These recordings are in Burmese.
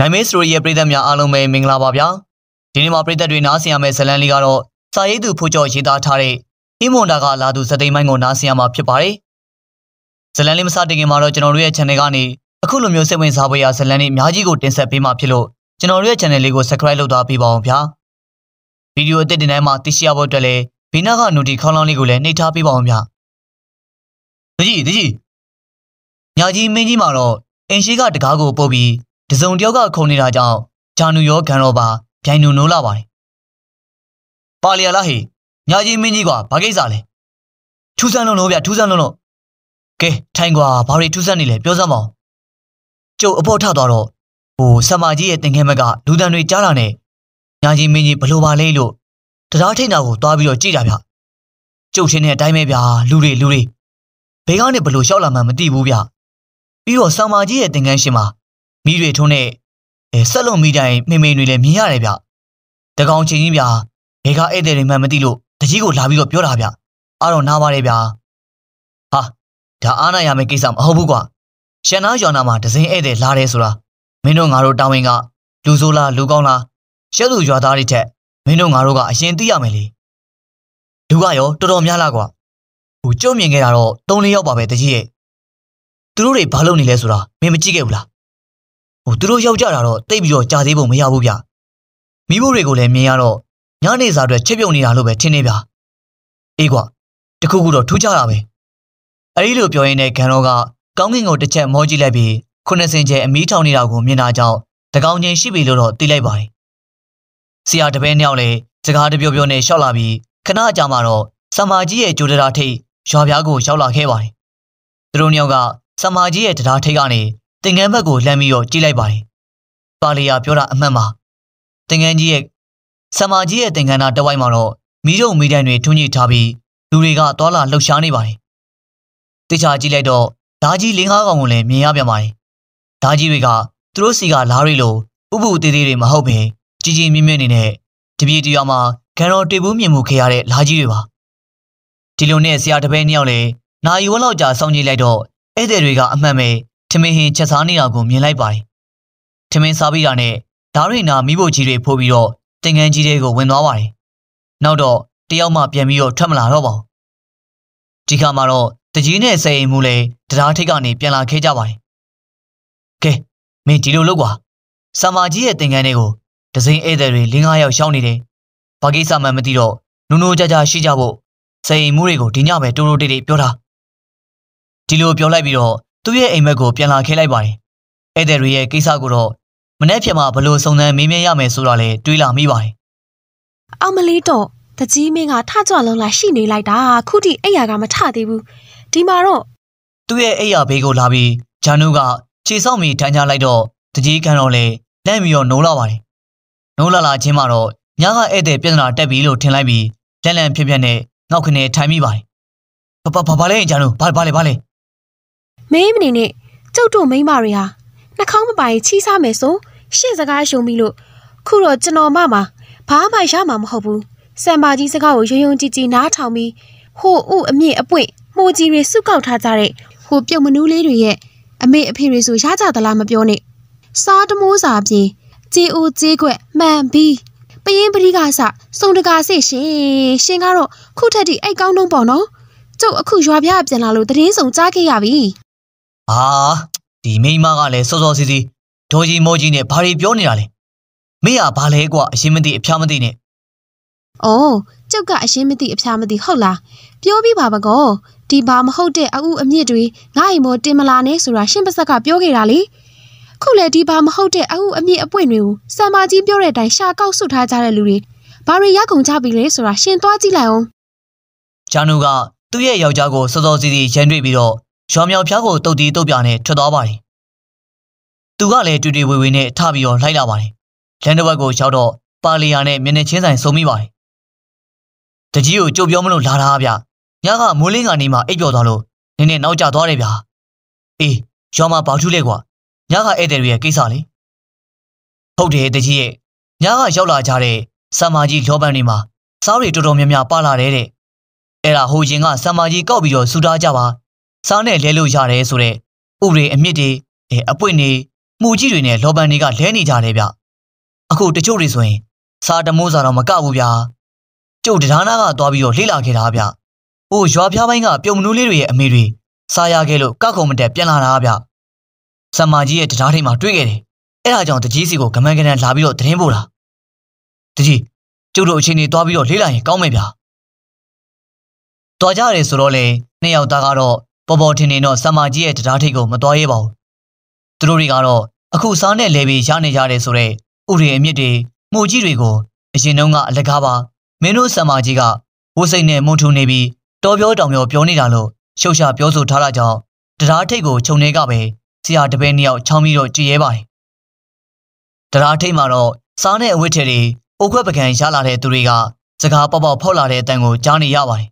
နိုင်မေးစတိုရီရဲ့ပရိသတ်များအားလုံးပဲမင်္ဂလာပါဗျာဒီနေ့မှာပရိသတ်တွေနားဆင်ရမယ့်ဇလန်လေးကတော့စာရေးသူဖိုးကျော်ရေးသားထားတဲ့အင်းမွန်တာကလာသူစသိမ်းမိုင်းကိုနားဆင်ရမှာဖြစ်ပါတယ်ဇလန်လေးမစတင်ခင်မှာတော့ကျွန်တော်တို့ရဲ့ channel ကနေအခုလိုမျိုးစိတ်ဝင်စားဖွယ်ရာဇလန်လေးအများကြီးကိုတင်ဆက်ပေးမှာဖြစ်လို့ကျွန်တော်တို့ရဲ့ channel လေးကို subscribe လုပ်သွားပေးပါအောင်ဗျာဗီဒီယိုအသစ်တင်တိုင်းမှာသိရှိရဖို့အတွက်လည်းဘေးနားက notification ခေါင်းလောင်းလေးကိုလည်းနှိပ်ထားပေးပါအောင်ဗျာတကြီးတကြီးညာကြီးမင်းကြီးမှာတော့အင်ရှိကတကားကိုပုတ်ပြီးတစုံတယောက်ကခုံနေတာကြောင့်ဂျာနူရောဂန်ရောပါဗျိုင်နူနိုးလာပါတယ်။ပါလီယာလာဟေညကြီးမင်းကြီးကဘာကိစ္စလဲ။ထူးဆန်းလုံးလို့ဗျထူးဆန်းလုံးလို့ကဲထိုင်ကွာဘာတွေထူးဆန်းနေလဲပြောစမ်းပါဦး။ကျုပ်အဖို့ထသွားတော့ဟိုဆမာကြီးရဲ့တင်ခဲမကလူတန်တွေကြားတာနဲ့ညကြီးမင်းကြီးဘလို့ပါလဲလို့တရားထိတ်တာကိုသွားပြီးတော့ကြည့်တာဗျ။ကျုပ်ချင်းတဲ့အတိုင်းပဲဗျာလူတွေလူတွေဘေးကနေဘလို့လျှောက်လာမှမသိဘူးဗျ။ပြီးတော့ဆမာကြီးရဲ့တင်ကန်းရှင်မှာမိတွေထုံးတဲ့ဆက်လွန်မိတိုင်းမိမိတွေလည်းမြင်ရတယ်ဗျတကောင်ချင်းကြီးဗျဘယ်ကဧည့်သည်တွေမှမသိလို့တကြီးကိုလာပြီးတော့ပြောတာဗျအားတော့နားပါတယ်ဗျဟာဒါအားနာရမယ့်ကိစ္စမဟုတ်ဘူးကွာရှန်နာယောင်နာမှာဒဇင်ဧည့်သည်လာတယ်ဆိုတာမင်းတို့ငါတို့တာဝန်က လူဆိုးလားလူကောင်းလားရှက်လူရွာသားတွေထက်မင်းတို့ငါတို့ကအရင်သိရမယ်လေလူကရောတော်တော်များလားကွာဟိုကြုံမြင်ခဲ့တာတော့၃-၄ယောက်ပါပဲတကြီးရဲ့သူတို့တွေဘာလုပ်နေလဲဆိုတာမင်းမကြည့်ခဲ့ဘူးလားဟိုသူတို့ရောက်ကြတာတော့တိတ်ပြီးတော့ကြာသေးပုံမရဘူးဗျမိဖို့တွေကိုလည်းမြင်ရတော့ညနေစာအတွက်ချက်ပြုတ်နေတာလို့ပဲထင်နေဗျအေးကွာတခုခုတော့ထူးကြတာပဲအဲဒီလိုပြောရင်းနဲ့ဂန်တော့ကကောင်းကင်ကိုတစ်ချက်မောကြည့်လိုက်ပြီးခုနှစ်စင်ကျဲအမီးထောင်နေတာကိုမြင်တာကြောင့်တကောင်ချင်းရှိပြီလို့တော့သိလိုက်ပါတယ်ဆရာတပည့်နှစ်ယောက်လည်းစကားတပြောပြောနဲ့ရှောက်လာပြီးခဏကြာမှတော့ဆမာကြီးရဲ့ကြိုတရာထိတ်ရွာပြားကို ရောက်လာခဲ့ပါတယ်သူတို့နှစ်ယောက်ကဆမာကြီးရဲ့တရားထိတ်ကနေသင်္ကန်းဘက်ကိုလှမ်းပြီးတော့ကြည့်လိုက်ပါတယ်။ပါလီယာပြောတာအမှန်ပါ။သင်္ကန်းကြီးရဲ့ဆမာကြီးရဲ့သင်္ကန်းသားတဝိုက်မှာတော့မိရုံမိတိုင်တွေထွန်းညှိထားပြီး လူတွေကသွာလာလှုပ်ရှားနေပါတယ်။တေချာကြည့်လိုက်တော့ဓာကြီးလင်းကားကောင်ကိုလည်းမြင်ရပြန်ပါတယ်။ဓာကြီးတွေကသူတို့စီကလားရီလိုဥပုသေးသေးတွေမဟုတ်ပင်ကြီးကြီးမြင့်မြင့်နေနဲ့တပြေတရွာမှာဂန်တော်တေဘူးမြင်မှုခရတဲ့လားကြီးတွေပါ။ဒီလိုနဲ့ဆရာတပည့်နှစ်ယောက်လည်းနာယူဝက်လောက်ကြာစောင့်ကြည့်လိုက်တော့ဧည့်သည်တွေကအမှန်ပဲထမင်းဟင်ချက်စားနေတာကိုမြင်လိုက်ပါတယ်။ထမင်းစားပြီးတာနဲ့ဓာရိနာမိဖို့ကြီးတွေဖိုးပြီးတော့တင်ငန်းကြီးတွေကိုဝင်သွားပါတယ်။နောက်တော့တယောက်မှပြန်ပြီးတော့ထွက်မလာတော့ပါဘူး။ဒီခါမှာတော့တကြီးနဲ့စေရင်မူလဲတရားထိတ်ကနေပြန်လာခဲ့ကြပါတယ်။ကဲမင်းဒီလိုလုပ်ကွာ။ဆာမာကြီးရဲ့တင်ငန်းတွေကိုဒဇိန်ဧည့်သည်တွေ၄၅ယောက်ရှောင်းနေတယ်။ဘာကိစ္စမှမသိတော့နူနူကြကြရှိကြဖို့စေရင်မူတွေကိုဒီညပဲတိုးတိုးတိတ်တိတ်ပြောတာ။ဒီလိုပြောလိုက်ပြီးတော့သူ့ရဲ့အိမ်မက်ကိုပြန်လာခဲလိုက်ပါတယ်။ဧည့်သည်တွေရဲ့ကိစ္စကိုတော့မနေ့ဖြန်မှာဘလို့စုံစမ်းမေးမြန်းရမယ်ဆိုတာလဲတွေးလာမိပါတယ်။အောင်မလေးတော့တကြီးမင်းကထကြွလုံးလာရှိနေလိုက်တာ ခုထိအိယာကမထသေးဘူး။ဒီမှာတော့သူ့ရဲ့အိယာဘေးကိုလာပြီးဂျန်နုကခြေဆောက်မီထမ်းချလိုက်တော့တကြီးကန်တော့လဲလန့်ပြီးတော့နိုးလာပါတယ်။နိုးလာလာချင်းမှာတော့ညကဧည့်သည်ပြဿနာတက်ပြီလို့ထင်လိုက်ပြီးလက်လန့်ဖြစ်ဖြစ်နဲ့နောက်ခနေထိုင်မိပါတယ်။ဘာဘာဘာလဲဂျန်နုဘာဘာလဲဘာလဲမင်းမနေနဲ့ကျုပ်တို့မိန်းမတွေဟာနှာခေါင်းမပိုင်ချီးစားမယ်ဆိုရှင့်စကားရှုံပြီးလို့ခုတော့ကျွန်တော်မမှာဘာမှရမှာမဟုတ်ဘူးစံပါကြီးစကားကိုရုံရုံကြည်ကြည်နားထောင်ပြီးဟိုဥအမြင့်အပွင့်မှုကြီးတွေစုကောက်ထားကြတဲ့ဟိုပြုတ်မနူးလေးတွေရဲ့အမေအဖေတွေဆိုရကြသလားမပြောနဲ့စားတမိုးစာပြင်ဂျေအိုဂျေခွက်မှန်ပြီးပရင်ပတိကဆစုံတကာစစ်ရှင်ရှင်ကတော့ခုထက်ထိအိတ်ကောင်းတော့ပေါ့နော်ကျုပ်အခုရွာပြပြန်လာလို့တရင်စုံကြားခဲ့ရပြီဟာဒီမိမကလည်းစောစောစီစီဒေါ်ကြီးမောကြီးနဲ့ဘာတွေပြောနေတာလဲမေကဘာလဲကွာအရှင်းမသိအဖျားမသိနဲ့အော်ကျုပ်ကအရှင်းမသိအဖျားမသိဟုတ်လားပြောပြီးပါဘကောဒီဘာမဟုတ်တဲ့အဥအမြင့်တွေငါ့အိမ်မောတင်မလာနဲ့ဆိုတာရှင်းပါဆက်ကပြောခဲ့တာလေခုလေဒီဘာမဟုတ်တဲ့အဥအမြင့်အပွင့်တွေကိုဆံမကြီးပြောတဲ့အတိုင်းရှာကောက်ဆုထားကြတဲ့လူတွေဘာတွေရကုန်ကြပြီလဲဆိုတာရှင်းသွားကြည့်လိုက်အောင်ဂျာနူကသူ့ရဲ့ယောက်ျားကိုစောစောစီစီရန်တွေ့ပြီးတော့ရွာမြောင်ဖျားကိုတုတ်တီးတုတ်ပြနဲ့ထွက်သွားပါတယ်။သူကလည်းတူတီဝေဝေနဲ့ထပြီးတော့လိုက်လာပါတယ်။လန်တဘက်ကိုရောက်တော့ပါလီယာနဲ့မျက်နှာချင်းဆိုင်ဆုံမိပါတယ်။တကြီးကိုကြုတ်ပြောမလို့လာတာဗျ။ညကမိုးလင်းကနေမှအိပ်ပျော်သွားလို့နင်းနဲ့နောက်ကျသွားတယ်ဗျာ။အေးရွာမှာဘာထူးလဲကွာ။ညကဧည့်သည်တွေရဲ့ကိစ္စလေ။ဟုတ်တယ်တကြီးရဲ့ညကရောက်လာကြတဲ့ဆမ်မာကြီးလောပန်တွေမှာစားတွေတော်တော်များများပါလာတယ်တဲ့။အဲ့ဒါဟိုရင်ကဆမ်မာကြီးကောက်ပြီးတော့ဆူထားကြပါစောင်းနဲ့လဲလို့ရတယ်ဆိုတဲ့ဥပဒေအမြင့်တွေအပွင့်တွေမှုကြီးတွေနဲ့လော်ပန်တွေကလဲနေကြတယ်ဗျအခုတချို့တွေဆိုရင်စားတမိုးစားတော့မကဘူးဗျာကျုပ်တရားနာကသွားပြီးတော့လေ့လာခဲ့တာဗျဟိုရွာဖျားပိုင်းကပြုံမနူးလေးတွေရဲ့အမေတွေစားရခဲ့လို့ကောက်ကုန်မတက်ပြန်လာတာဗျဆမကြီးရဲ့တရားထိပ်မှာတွေ့ခဲ့တယ်အဲ့ဒါကြောင့်တကြီးစီကိုကမန်ကနန်လာပြီးတော့သတင်းပို့တာတကြီးကျုပ်တို့အချင်းတွေသွားပြီးတော့လေ့လာရင်ကောင်းမယ်ဗျာသွားကြရတယ်ဆိုတော့လေနှစ်ယောက်သားကတော့ပေါ်ပေါ်ထင်ထင်တော့ဆမ်မာကြီးရဲ့တရားထိတ်ကိုမတော်ရဲပါဘူးသူတို့တွေကတော့အခုစားနဲ့လေပြီးရနေကြတယ်ဆိုတော့ဥရီအမြစ်တွေမှုကြီးတွေကိုအရင်တုန်းကအလကားပါမင်းတို့ဆမ်မာကြီးကဘိုးစိတ်နဲ့မုံထူနေပြီးတော်ပြောတောင်ပြောပြောနေတာလို့ရှုပ်ရှားပြောဆိုထားတာကြောင့်တရားထိတ်ကိုခြုံနေကပဲဆရာတပည့်နှစ်ယောက်ချောင်းပြီးတော့ကြည်ရဲပါတယ်တရားထိတ်မှာတော့စားနဲ့အဝတ်ထည်တွေအိုခွက်ပကံရလာတဲ့သူတွေကစကားပေါပေါဖောက်လာတဲ့အတန်ကိုကြားနေရပါတယ်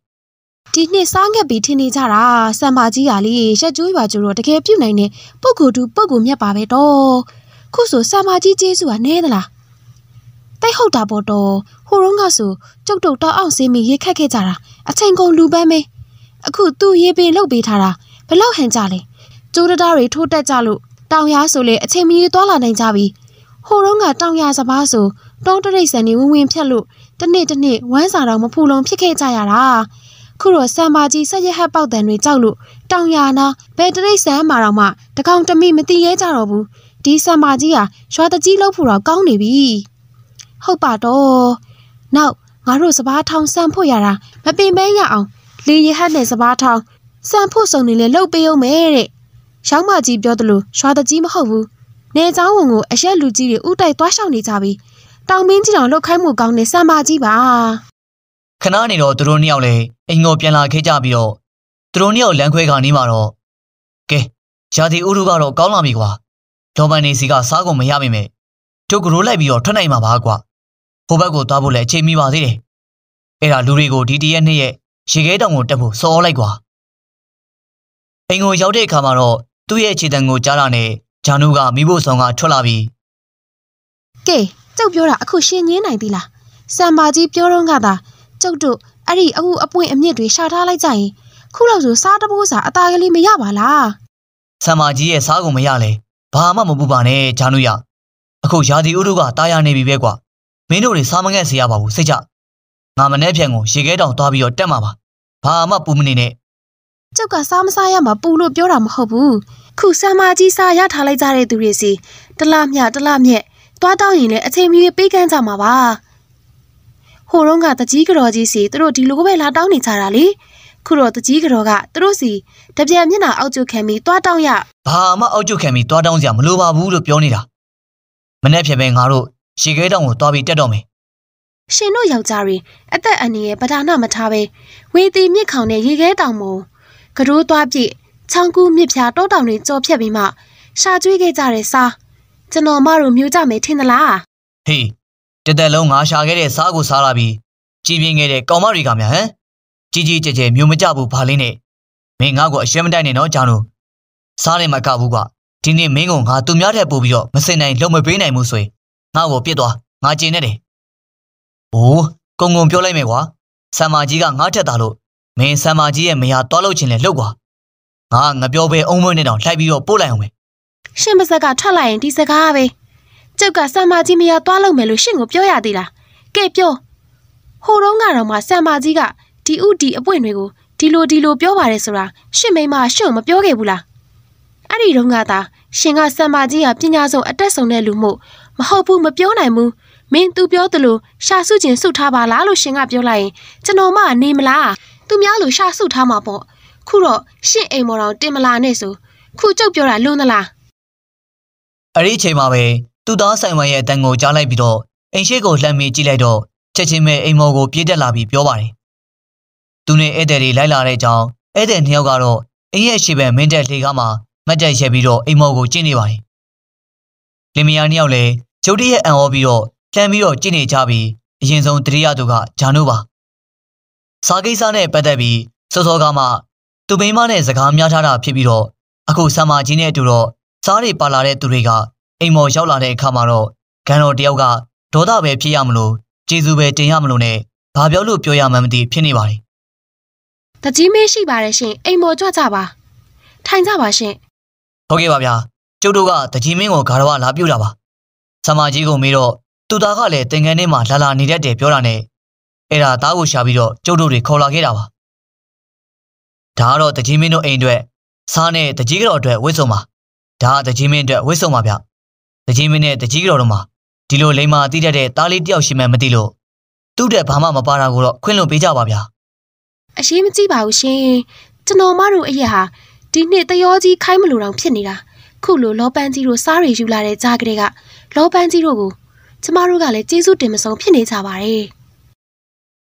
ဒီနှစ်စားငက်ပြီးထင်နေကြတာစံပါကြီးကလေရက်ကျိုးရွာကျိုးတော့တကယ်ပြုတ်နိုင်တဲ့ပုတ်ကိုတူပုတ်ကိုမြတ်ပါပဲတော့ခုဆိုစံပါကြီးကျေးဇူးကနဲသလားတိုက်ဟုတ်တာပေါ့တော့ဟိုရုံးကဆိုကြုတ်တုတ်တောက်အောင်စေးမီရေခတ်ခဲ့ကြတာအချိန်ကုန်လူပန်းပဲအခုသူ့ရေပင်လုတ်ပေးထားတာဘလောက်ဟန်ကြလဲကျိုးတတားတွေထိုးတက်ကြလို့တောင်ရားဆိုလေအချိန်မီသွားလာနိုင်ကြပြီဟိုတုန်းကတောင်ရစပါးဆိုတောင်းတရိတ်ဆန်နေဝင်ဝင်ဖြတ်လို့တနေ့တနေ့ဝမ်းစာတော့မဖူလုံ ဖြစ်ခဲ့ကြရတာခုတော့ဆံပါကြီးဆက်ရဟတ်ပေါက်တန်တွေကြောက်လို့တောင်ရနာဘယ်တရိတ်ဆန်မှာတော့မှတကောင်တမိမသိရဲကြတော့ဘူးဒီဆံပါကြီးဟာရွာတကြီးလောက်ဖို့တော့ကောင်းနေပြီဟုတ်ပါတော့နောက်ငါတို့စပားထောင်ဆန်ဖို့ရတာမပင်ပန်းရအောင်လေရဟတ်နဲ့စပားထောင်ဆန်ဖို့စုံနေလေလှုပ်ပေးအောင်မယ်တဲ့ရောင်းမကြီးပြောသလိုရွာတကြီးမဟုတ်ဘူးနေเจ้าဝန်ကိုအရက်လူကြီးတွေဥတိုက်သွားရှောင်နေကြပြီတောင်မင်းကြီးတော်လှုပ်ခိုင်းမှုကောင်းတဲ့ဆံပါကြီးပါခဏနေတော့သူတို့နှစ်ယောက်လည်းအိမ်ကိုပြန်လာခဲ့ကြပြီးတော့သူတို့နှစ်ယောက်လမ်းခွဲကနေမှတော့ကဲရာသီဥတုကတော့ကောင်းလာပြီကွာဒေါ်ပန်နေစီကစားကုန်မရမိမဲ့တို့ကရိုးလိုက်ပြီးတော့ထွက်နိုင်မှာပါကွာဟိုဘက်ကိုသွားဖို့လည်းအချိန်မီပါသေးတယ်အဲ့ဒါလူတွေကိုဒီတရက်နှစ်ရက်ရေခဲတောင်ကိုတက်ဖို့စော်လိုက်ကွာအိမ်ကိုရောက်တဲ့အခါမှာတော့သူ့ရဲ့ခြေတံကို ကြားလာနဲ့ဂျာနုကမိဖို့ဆောင်ကထွက်လာပြီးကဲကြောက်ပြောတာအခုရှင်ညင်းနိုင်သီးလားစံပါကြီးပြောတော့ကသာကျုပ်တို့အဲ့ဒီအခုအပွင့်အမြင့်တွေရှာထားလိုက်ကြရင်ခုလောက်ဆိုစားတပိုးစာအသားကလေးမရပါလားဆံမကြီးရဲ့စားကုန်မရလဲဘာမှမပူပါနဲ့ဂျာနုရအခုရာဒီဥတုကတာယာနေပြီပဲကွာမင်းတို့တွေစားမငဲ့စေရပါဘူးစိတ်ကြငါမနဲ့ဖြန်ကိုရေခဲတောင်သွားပြီးတော့တက်မှာပါဘာမှပူမနေနဲ့ကျုပ်ကစားမစားရမှာပူလို့ပြောတာမဟုတ်ဘူးခုဆံမကြီးစားရထားလိုက်ကြတဲ့သူတွေစီတလားမြတလားမြသွားတောင်းရင်လည်းအချိန်မီပေးကမ်းကြမှာပါဟိုတုန်းကတကြီးကြော်ကြီးစီသူတို့ဒီလိုပဲလာတောင်းနေကြတာလေခုတော့တကြီးကြော်ကသူတို့စီတပြန်မျက်နှာအောက်ကျခံပြီးတွားတောင်းရဘာမှအောက်ကျခံပြီးတွားတောင်းစရာမလိုပါဘူးလို့ပြောနေတာမနေ့ဖြန်ပဲငါတို့ရေခဲတောင်ကိုတွားပြီးတက်တော့မယ်ရှင်တို့ယောက်ျားတွေအသက်အန္တရာယ်ပဒါနမထားပဲဝေတီမြစ်ခေါင်နဲ့ရေခဲတောင်မို့ကရိုးသွားပြည့်ချောင်းကူးမြစ်ဖြာတောတောင်တွေကြော်ဖြတ်ပြီးမှရှာကျွေးခဲ့ကြတဲ့စားကျွန်တော်မတို့မျိုးကြမယ်ထင်သလားဟေးတသက်လုံးငါရှာခဲ့တဲ့စားကိုစားလာပြီးကြည်ပြင်းခဲ့တဲ့ကောင်မတွေကများဟမ်ကြီးကြီးကျယ်ကျယ်မျိုးမကြဘူးဘာလင်းနဲ့မင်းငါ့ကိုအရှက်မတိုက်နဲ့နော်ဂျောင်းတို့စားတယ်မကဘူးကဒီနေ့မင်းကငါသူများထက်ပိုပြီးတော့မစင်နိုင်လုံမပေးနိုင်ဘူးဆိုရင်ငါ့ကိုပြစ်သွားငါကျင်နေတယ်။အိုးကုံကုံပြောလိုက်မယ်ကွာဆမ်မာကြီးကငါထက်တာလို့မင်းဆမ်မာကြီးရဲ့မယားတွားလို့ချင်းလဲလှုပ်ကွာငါငပြောပဲအုံးမွေးနေတော့လှိုက်ပြီးတော့ပို့လိုက်အောင်ပဲရှင်ပါဇက်ကထွက်လိုက်ရင်ဒီစကားပဲ။ကျုပ်ကဆံမကြီးမရသွားလို့မယ်လို့ရှင့်ကိုပြောရသေးလားကဲပြောဟိုတုန်းကတော့မှဆံမကြီးကဒီဥဒီအပွင့်တွေကိုဒီလိုဒီလိုပြောပါတယ်ဆိုတာရှင့်မိမရှင့်မပြောခဲ့ဘူးလားအဲ့ဒီတုန်းကသာရှင်ကဆံမကြီးကပညာဆုံးအတက်ဆုံးတဲ့လူမို့မဟုတ်ဘူးမပြောနိုင်ဘူးမင်းသူပြောသလိုရှာစုကျင်စုထားပါလားလို့ရှင်ကပြောလိုက်ရင်ကျွန်တော်မနေမလားသူများလိုရှာစုထားမှာပေါ့ခုတော့ရှင့်အိမ်မော်တော်တင်မလာနဲ့ဆိုခုကျုပ်ပြောတာလွန်းသလားအဲ့ဒီအချိန်မှာပဲသူ့သားဆိုင်ဝမ်ရဲ့အတန်ကိုကြားလိုက်ပြီးတော့အိမ်ရှိကိုလှမ်းမိကြည့်လိုက်တော့ချက်ချင်းပဲအိမ်မော်ကိုပြေးတက်လာပြီးပြောပါတယ်။သူနဲ့ဧည့်သည်တွေလိုက်လာတဲ့ကြောင်းဧည့်သည်နှစ်ယောက်ကတော့အိမ်ရဲ့ရှိဘက်မင်းတက်လေကားမှာမတ်တက်ရဲပြီးတော့အိမ်မော်ကိုကျင့်နေပါတယ်။လင်မယားနှစ်ယောက်လည်းဂျုတ်တရဲ့အံ့ဩပြီးတော့လှမ်းပြီးတော့ကျင့်နေကြပြီးအရင်ဆုံးတတိယသူကဂျာနုပါ။စာကိစ္စနဲ့ပတ်သက်ပြီးစောစောကမှသူမိန်းမနဲ့စကားများထားတာဖြစ်ပြီးတော့အခုဆာမာကြီးနဲ့အတူတော့စားတွေပါလာတဲ့သူတွေကအိမ်မော်ရောက်လာတဲ့အခါမှာတော့ဂန်တော်တယောက်ကဒေါသပဲဖြစ်ရမလို့ကျေးဇူးပဲတင်ရမလို့နဲ့ဘာပြောလို့ပြောရမှန်းမသိဖြစ်နေပါတယ်။တကြီးမေးရှိပါတယ်ရှင်အိမ်မော်ကြွကြပါ။ထိုင်ကြပါရှင်။ဟုတ်ကဲ့ပါဗျာ။ကျုပ်တို့ကတကြီးမင်းကိုဂါရဝလာပြူတာပါ။ဆမာကြီးကိုမေးတော့သူသားကလည်းတင်ငန်းထဲမှာလာလာနေတတ်တယ်ပြောတာနဲ့အဲ့ဒါသားကိုရှာပြီးတော့ကျုပ်တို့တွေခေါ်လာခဲ့တာပါ။ဒါကတော့တကြီးမင်းတို့အိမ်အတွက်စားနဲ့တကြီးကတော့အတွက်ဝစ်စုံပါ။ဒါကတကြီးမင်းအတွက်ဝစ်စုံပါဗျ။တကြီးမင်းနဲ့တကြီးတော်တို့မှာဒီလိုလိမ္မာအတိတတ်တဲ့သားလေးတယောက်ရှိမှမသိလို့သူ့တက်ဘာမှမပါတာကိုတော့ခွင့်လွှတ်ပေးကြပါဗျာအရှိမကြည့်ပါဘူးရှင်ကျွန်တော်မတို့အရက်ဟာဒီနှစ်တယောကြီးခိုင်းမလို့တောင်ဖြစ်နေတာခုလို လောပန်းကြီးတို့စားရယူလာတဲ့ကြားကလေးကလောပန်းကြီးတို့ကိုကျမတို့ကလည်းကျေးဇူးတင်မဆုံးဖြစ်နေကြပါတယ်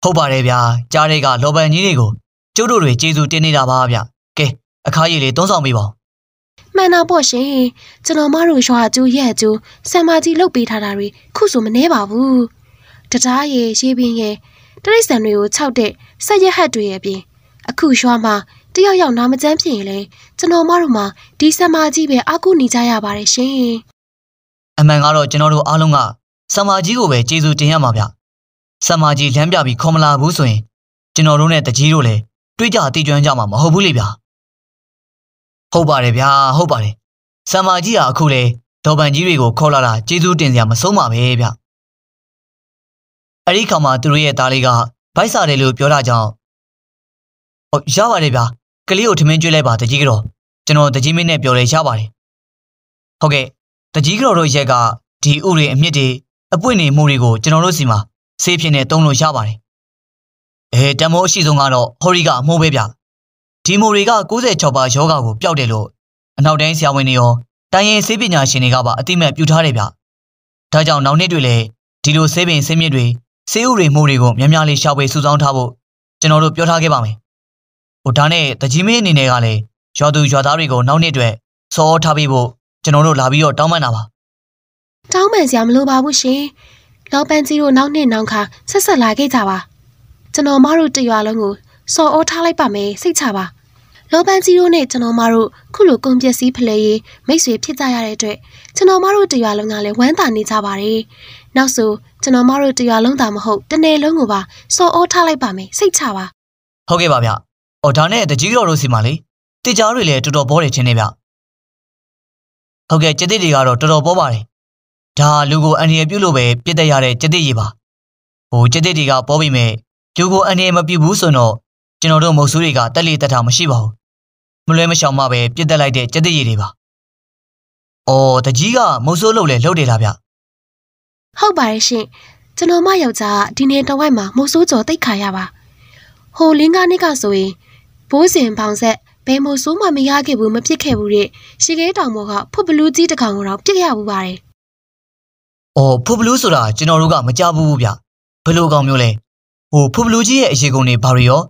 ဟုတ်ပါတယ်ဗျာကြားတဲ့ကလောပန်းကြီးတွေကိုကျုပ်တို့တွေကျေးဇူးတင်နေတာပါဗျာကဲအခါကြီးလေးသုံးဆောင်ပေးပါဦးမှန်တာပေါ့ရှင်ကျွန်တော်မတို့ရွာကျူးရဲ့ကျူးဆံမကြီးလုတ်ပေးထားတာတွေခုဆိုမနှဲပါဘူးတကြားရေရေပင်ရေတရိတ်ဆန်တွေကိုခြောက်တဲ့ဆက်ရက်ဟတ်တွေရဲ့ပြင်အခုရွာမှာတယောက်ယောက်နာမကျန်းဖြစ်ရင်လေကျွန်တော်မတို့မှာဒီဆံမကြီးပဲအကူနေကြရပါတယ်ရှင်အမှန်ကတော့ကျွန်တော်တို့အားလုံးကဆံမကြီးကိုပဲကျေးဇူးတင်ရမှာဗျဆံမကြီးလမ်းပြပြီးခေါ်မလာဘူးဆိုရင်ကျွန်တော်တို့နဲ့တကြီးတို့လည်းတွေ့ကြသိကျွမ်းကြမှာမဟုတ်ဘူးလေဗျာဟုတ်ပါတယ်ဗျာဟုတ်ပါတယ်ဆံမကြီးကအခုလေဒေါ်ပန်ကြီးတွေကိုခေါ်လာတာကျေးဇူးတင်စရာမဆုံးပါပဲဗျအဲ့ဒီခါမှာသူတို့ရဲ့သားလေးကဗိုက်စားတယ်လို့ပြောတာကြောင့်ဟုတ်ရပါတယ်ဗျာကလေးကိုထမင်းကျွေးလိုက်ပါတကြီးကတော့ကျွန်တော်တကြီးမင်းနဲ့ပြောလဲရပါတယ်ဟုတ်ကဲ့တကြီးကတော့တို့ရက်ကဒီဥတွေအမြင့်တွေအပွင့်နေမှုတွေကိုကျွန်တော်တို့စီမှာဆေးဖြင့်နဲ့တုံးလို့ရပါတယ်အဲတမိုးအရှိဆုံးကတော့ဟော်ရီကအမှုပဲဗျာဒီမိုတွေက96ပါယောဂါကိုပျောက်တယ်လို့အနောက်တိုင်းဆရာဝန်တွေရောတိုင်းရင်ဆေးပညာရှင်တွေကပါအတိအမှတ်ပြုထားတယ်ဗျ။ဒါကြောင့်နောက်နှစ်တွေလည်းဒီလိုဆေးပင်ဆေးမြစ်တွေဆေးဥတွေမှုတွေကိုများများလေးရှာဖွေစုဆောင်းထားဖို့ကျွန်တော်တို့ပြောထားခဲ့ပါမယ်။ဟိုဒါနဲ့တကြီးမင်းအနေနဲ့ကလည်းရွာသူရွာသားတွေကို နောက်နှစ်အတွက်စောထားပေးဖို့ကျွန်တော်တို့လာပြီးတော့တောင်းပန်တာပါ။တောင်းပန်စရာမလိုပါဘူးရှင်။လောပန်ကြီးတို့နောက်နှစ်နောက်ခါဆက်ဆက်လာခဲ့ကြပါ။ကျွန်တော်မတို့တရွာလုံးကိုစော်ဩထားလိုက်ပါမယ်စိတ်ချပါ။လောပန်းကြီးတို့နဲ့ကျွန်တော်မတို့ခုလိုကုန်ပစ္စည်းဖလှယ်ရေးမိတ်ဆွေဖြစ်ကြရတဲ့အတွက်ကျွန်တော်မတို့တရွာလုံးကလည်းဝမ်းသာနေကြပါတယ်။နောက်ဆိုကျွန်တော်မတို့တရွာလုံးသာမဟုတ်တနယ်လုံးကိုပါစော်အောထားလိုက်ပါမယ်စိတ်ချပါ။ဟုတ်ကဲ့ပါဗျ။အော်ဒါနဲ့တကြီးတော်တို့စီမှာလေတေချာတွေလည်းတော်တော်ပေါ်နေချင်းနေဗျ။ဟုတ်ကဲ့ကျက်တွေကတော့တော်တော်ပေါ်ပါတယ်။ဒါလူကိုအန္တရာယ်ပြုလို့ပဲပြစ်တတ်ရတဲ့ကျက်တွေပါ။ဟိုကျက်တွေကပေါ်ပြီမဲ့လူကိုအန္တရာယ်မပြုဘူးဆိုတော့ကျွန်တော်တို့မုတ်ဆူးတွေကတက်လေတက်တာမရှိပါဘူးမလွဲမရှောင်မှပဲပြစ်တက်လိုက်တဲ့ကြက်တရည်တွေပါ။အော်တကြီးကမုတ်ဆိုးလို့လဲလှုပ်နေတာဗျ။ဟုတ်ပါတယ်ရှင်။ကျွန်တော်မယောက်ျားဒီနေ့တဝိုက်မှာမုတ်ဆိုးကြော်တိတ်ခါရပါ။ဟိုလင်းကားနှစ်ကဆိုရင်ဘိုးစင်ပေါင်ဆက်ဘယ်မုတ်ဆိုးမှမရခဲ့ဘူးမပြစ်ခဲ့ဘူးတဲ့ရှီကဲတောင်ပေါ်ကဖွတ်ဘလူးကြီးတစ်ကောင်ကိုတော့ပြစ်ရဘူးပါတယ်။အော်ဖွတ်ဘလူးဆိုတာကျွန်တော်တို့ကမကြဘူးဗျ။ဘယ်လိုကောင်မျိုးလဲ။ဟိုဖွတ်ဘလူးကြီးရဲ့အရေကုန်တွေဘာတွေရော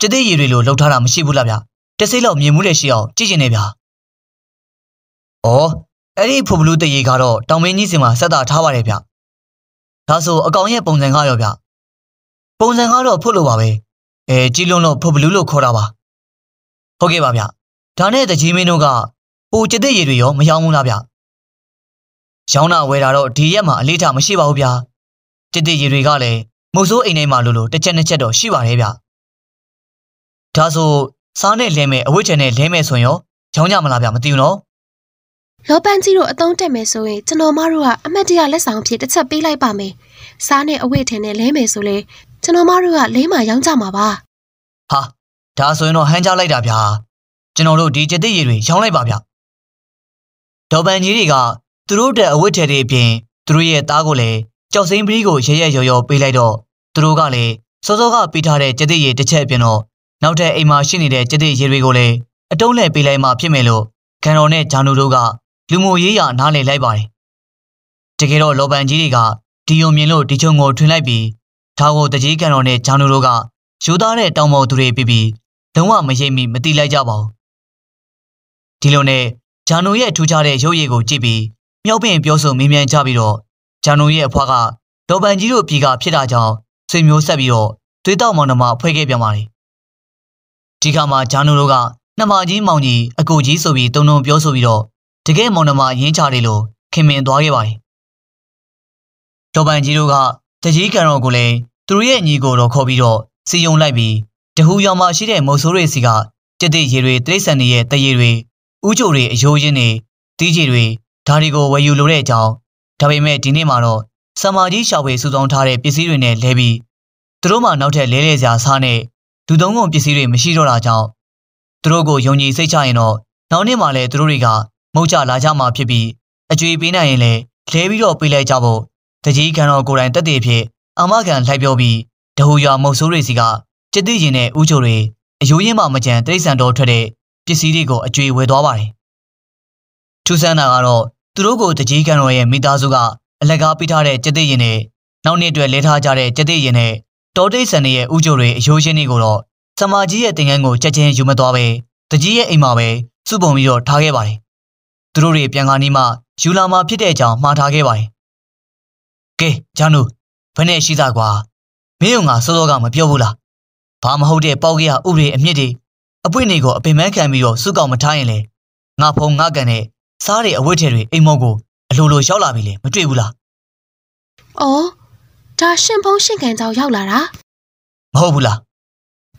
ကြက်တရည်တွေလိုလှုပ်ထားတာမရှိဘူးလားဗျ။တစိလောက်မြင်မှုလည်းရှိအောင်ကြည့်ကျင်နေဗျာ။အော်အဲ့ဒီဖိုဘလူးတရေကတော့တောင်မင်းကြီးစင်မှာဆက်တာထားပါတယ်ဗျ။ဒါဆိုအကောင်ရဲ့ပုံစံကရောဗျ။ပုံစံကတော့ဖွတ်လို့ပါပဲ။အဲကြီးလွန်းလို့ဖိုဘလူးလို့ခေါ်တာပါ။ဟုတ်ကဲ့ပါဗျ။ဒါနဲ့တကြီးမင်းတို့ကပိုကျတဲ့ရေတွေရောမရောဘူးလားဗျ။ရောင်းတာဝယ်တာတော့ဒီရက်မှာအလေးထားမရှိပါဘူးဗျာ။ကျတဲ့ရေတွေကလည်းမုတ်ဆိုးအိမ်ထဲမှာလို့လို့တစ်ချက်နှစ်ချက်တော့ရှိပါတယ်ဗျ။ဒါဆိုစားနဲ့လဲမယ်အဝတ်ချင်နဲ့လဲမယ်ဆိုရင်ရောကြောင်းကြမလားဗျမသိဘူးနော်လောပန်းကြီးတို့အသုံးတက်မယ်ဆိုရင်ကျွန်တော်မတို့ကအမတ်တရလက်ဆောင်ဖြစ်တစ်ချက်ပေးလိုက်ပါမယ်။စားနဲ့အဝတ်ထည်နဲ့လဲမယ်ဆိုလေကျွန်တော်မတို့ကလဲမှရောင်းကြမှာပါ။ဟာဒါဆိုရင်တော့ဟန်ချလိုက်တာဗျာ။ကျွန်တော်တို့ဒီကျက်သစ်ရည်တွေရောင်းလိုက်ပါဗျ။လောပန်းကြီးတွေကသူတို့တက်အဝတ်ထည်တွေအပြင်သူတို့ရဲ့သားကိုလည်းကြောက်စိမ်းပရီးကိုရရရော်ရော်ပေးလိုက်တော့သူတို့ကလည်းစောစောကပေးထားတဲ့ကျက်သစ်ရည်တစ်ချက်အပြင်တော့နောက်ထပ်အိမ်မှာရှိနေတဲ့ကျတဲ့ရေတွေကိုလည်းအတုံးလဲပေးလိုက်မှဖြစ်မယ်လို့ဂန်တော်နဲ့ဂျာနူတို့ကလူမှုရေးရနားလည်လိုက်ပါတယ်။တကယ်တော့လော်ပန်ကြီးတွေကဒီယုံမြင်လို့ဒီချုံကို ထွင်လိုက်ပြီးဒါကိုတကြီးဂန်တော်နဲ့ဂျာနူတို့ကယူသားတဲ့တောင်ပေါ်သူတွေပြီးပြီးလုံးဝမရိပ်မိမတိလိုက်ကြပါဘူး။ဒီလိုနဲ့ဂျာနူရဲ့ထူးခြားတဲ့ရုပ်ရည်ကိုကြည့်ပြီးမြောက်ပင်ပြောဆိုမေးမြန်းကြပြီးတော့ဂျာနူရဲ့အဖွားကလော်ပန်ကြီးတို့ပြည်ကဖြစ်တာကြောင့်ဆွေမျိုးဆက်ပြီးတော့သွေးတောက်မောင်နှမဖွဲ့ခဲ့ပြန်ပါတယ်ဒီခါမှာဂျာနိုတို့ကနှမကြီးမောင်ကြီးအကိုကြီးဆိုပြီးတုံတုံပြောဆိုပြီးတော့တကယ်မောင်နှမရင်းချတယ်လို့ခင်မင်သွားခဲ့ပါတယ်။ဒေါ်ပန်ကြီးတို့ကတကြီးကံတော်ကိုလည်းသူတို့ရဲ့ညီကိုတော့ခေါ်ပြီးတော့စီယုံလိုက်ပြီးတဟူရောင်မှာရှိတဲ့မုတ်ဆိုးတွေစီကတက်တဲ့ရေတွေတိရစ္ဆာန်တွေရဲ့တရေတွေဥကြိုတွေအယိုးရင်းတွေတီးကြီးတွေဒါတွေကိုဝယ်ယူလိုတဲ့အကြောင်းဒါပေမဲ့ဒီနေ့မှာတော့ဆမာကြီးရှာဖွေစုဆောင်းထားတဲ့ပစ္စည်းတွေနဲ့လဲပြီးသူတို့မှနောက်ထပ်လဲလဲစရာစားနဲ့လူသုံးကုန်ပစ္စည်းတွေမရှိတော့တာကြောင့်သူတို့ကိုယုံကြည်စိတ်ချရင်တော့နောက်နေ့မှလည်းသူတို့တွေကမုတ်ချလာကြမှာဖြစ်ပြီးအကြွေပေးနိုင်ရင်လည်းလဲပြီးတော့ပေးလိုက်ကြဖို့တကြီးခံတော်ကိုယ်တိုင်တက်တဲ့ဖြစ်အာမခံလှိုက်ပြောပြီးဒဟူရွာမုတ်ဆိုးတွေစီကကျစ်သိရင်တဲ့ဥချိုတွေအယိုးရင်းမှမကြံတိရစ္ဆာန်တော်ထွက်တဲ့ပစ္စည်းတွေကိုအကြွေဝယ်သွားပါတယ်ထူဆန်းတာကတော့သူတို့ကိုတကြီးခံတော်ရဲ့မိသားစုကအလကားပေးထားတဲ့ကျစ်သိရင်နဲ့နောက်နေ့အတွက်လဲထားကြတဲ့ကျစ်သိရင်နဲ့တောတိတ်ဆန်ရဲ့ဥကြိုတွေအယိုးရှင်းတွေကိုတော့စမာကြီးရဲ့တင်ငန်းကိုချက်ချင်းယူမသွားပဲတကြီးရဲ့အိမ်မှာပဲစုပုံပြီးတော့ထားခဲ့ပါတယ်။သူတို့တွေပြန်ခါနီးမှယူလာမှာဖြစ်တဲ့အကြောင်းမှားထားခဲ့ပါတယ်။ကဲဂျန်နူဘယ်နဲ့ရှိသားကွာမင်းတို့ကစောစောကမပြောဘူးလား။ဘာမဟုတ်တဲ့ပေါက်ကရဥပဒေအမြင့်တွေအပွင့်တွေကိုအပင်ပန်းခံပြီးတော့စုကောင်မထားရင်လေငါဖုံငါကန်နဲ့စားတဲ့အဝတ်ထည်တွေအိမ်မောက်ကိုအလိုလိုရောက်လာပြီလေမတွေ့ဘူးလား။အော်ဒါရှင်ဖုံးရှင်ကန်ကြောင်ရောက်လာတာမဟုတ်ဘူးလား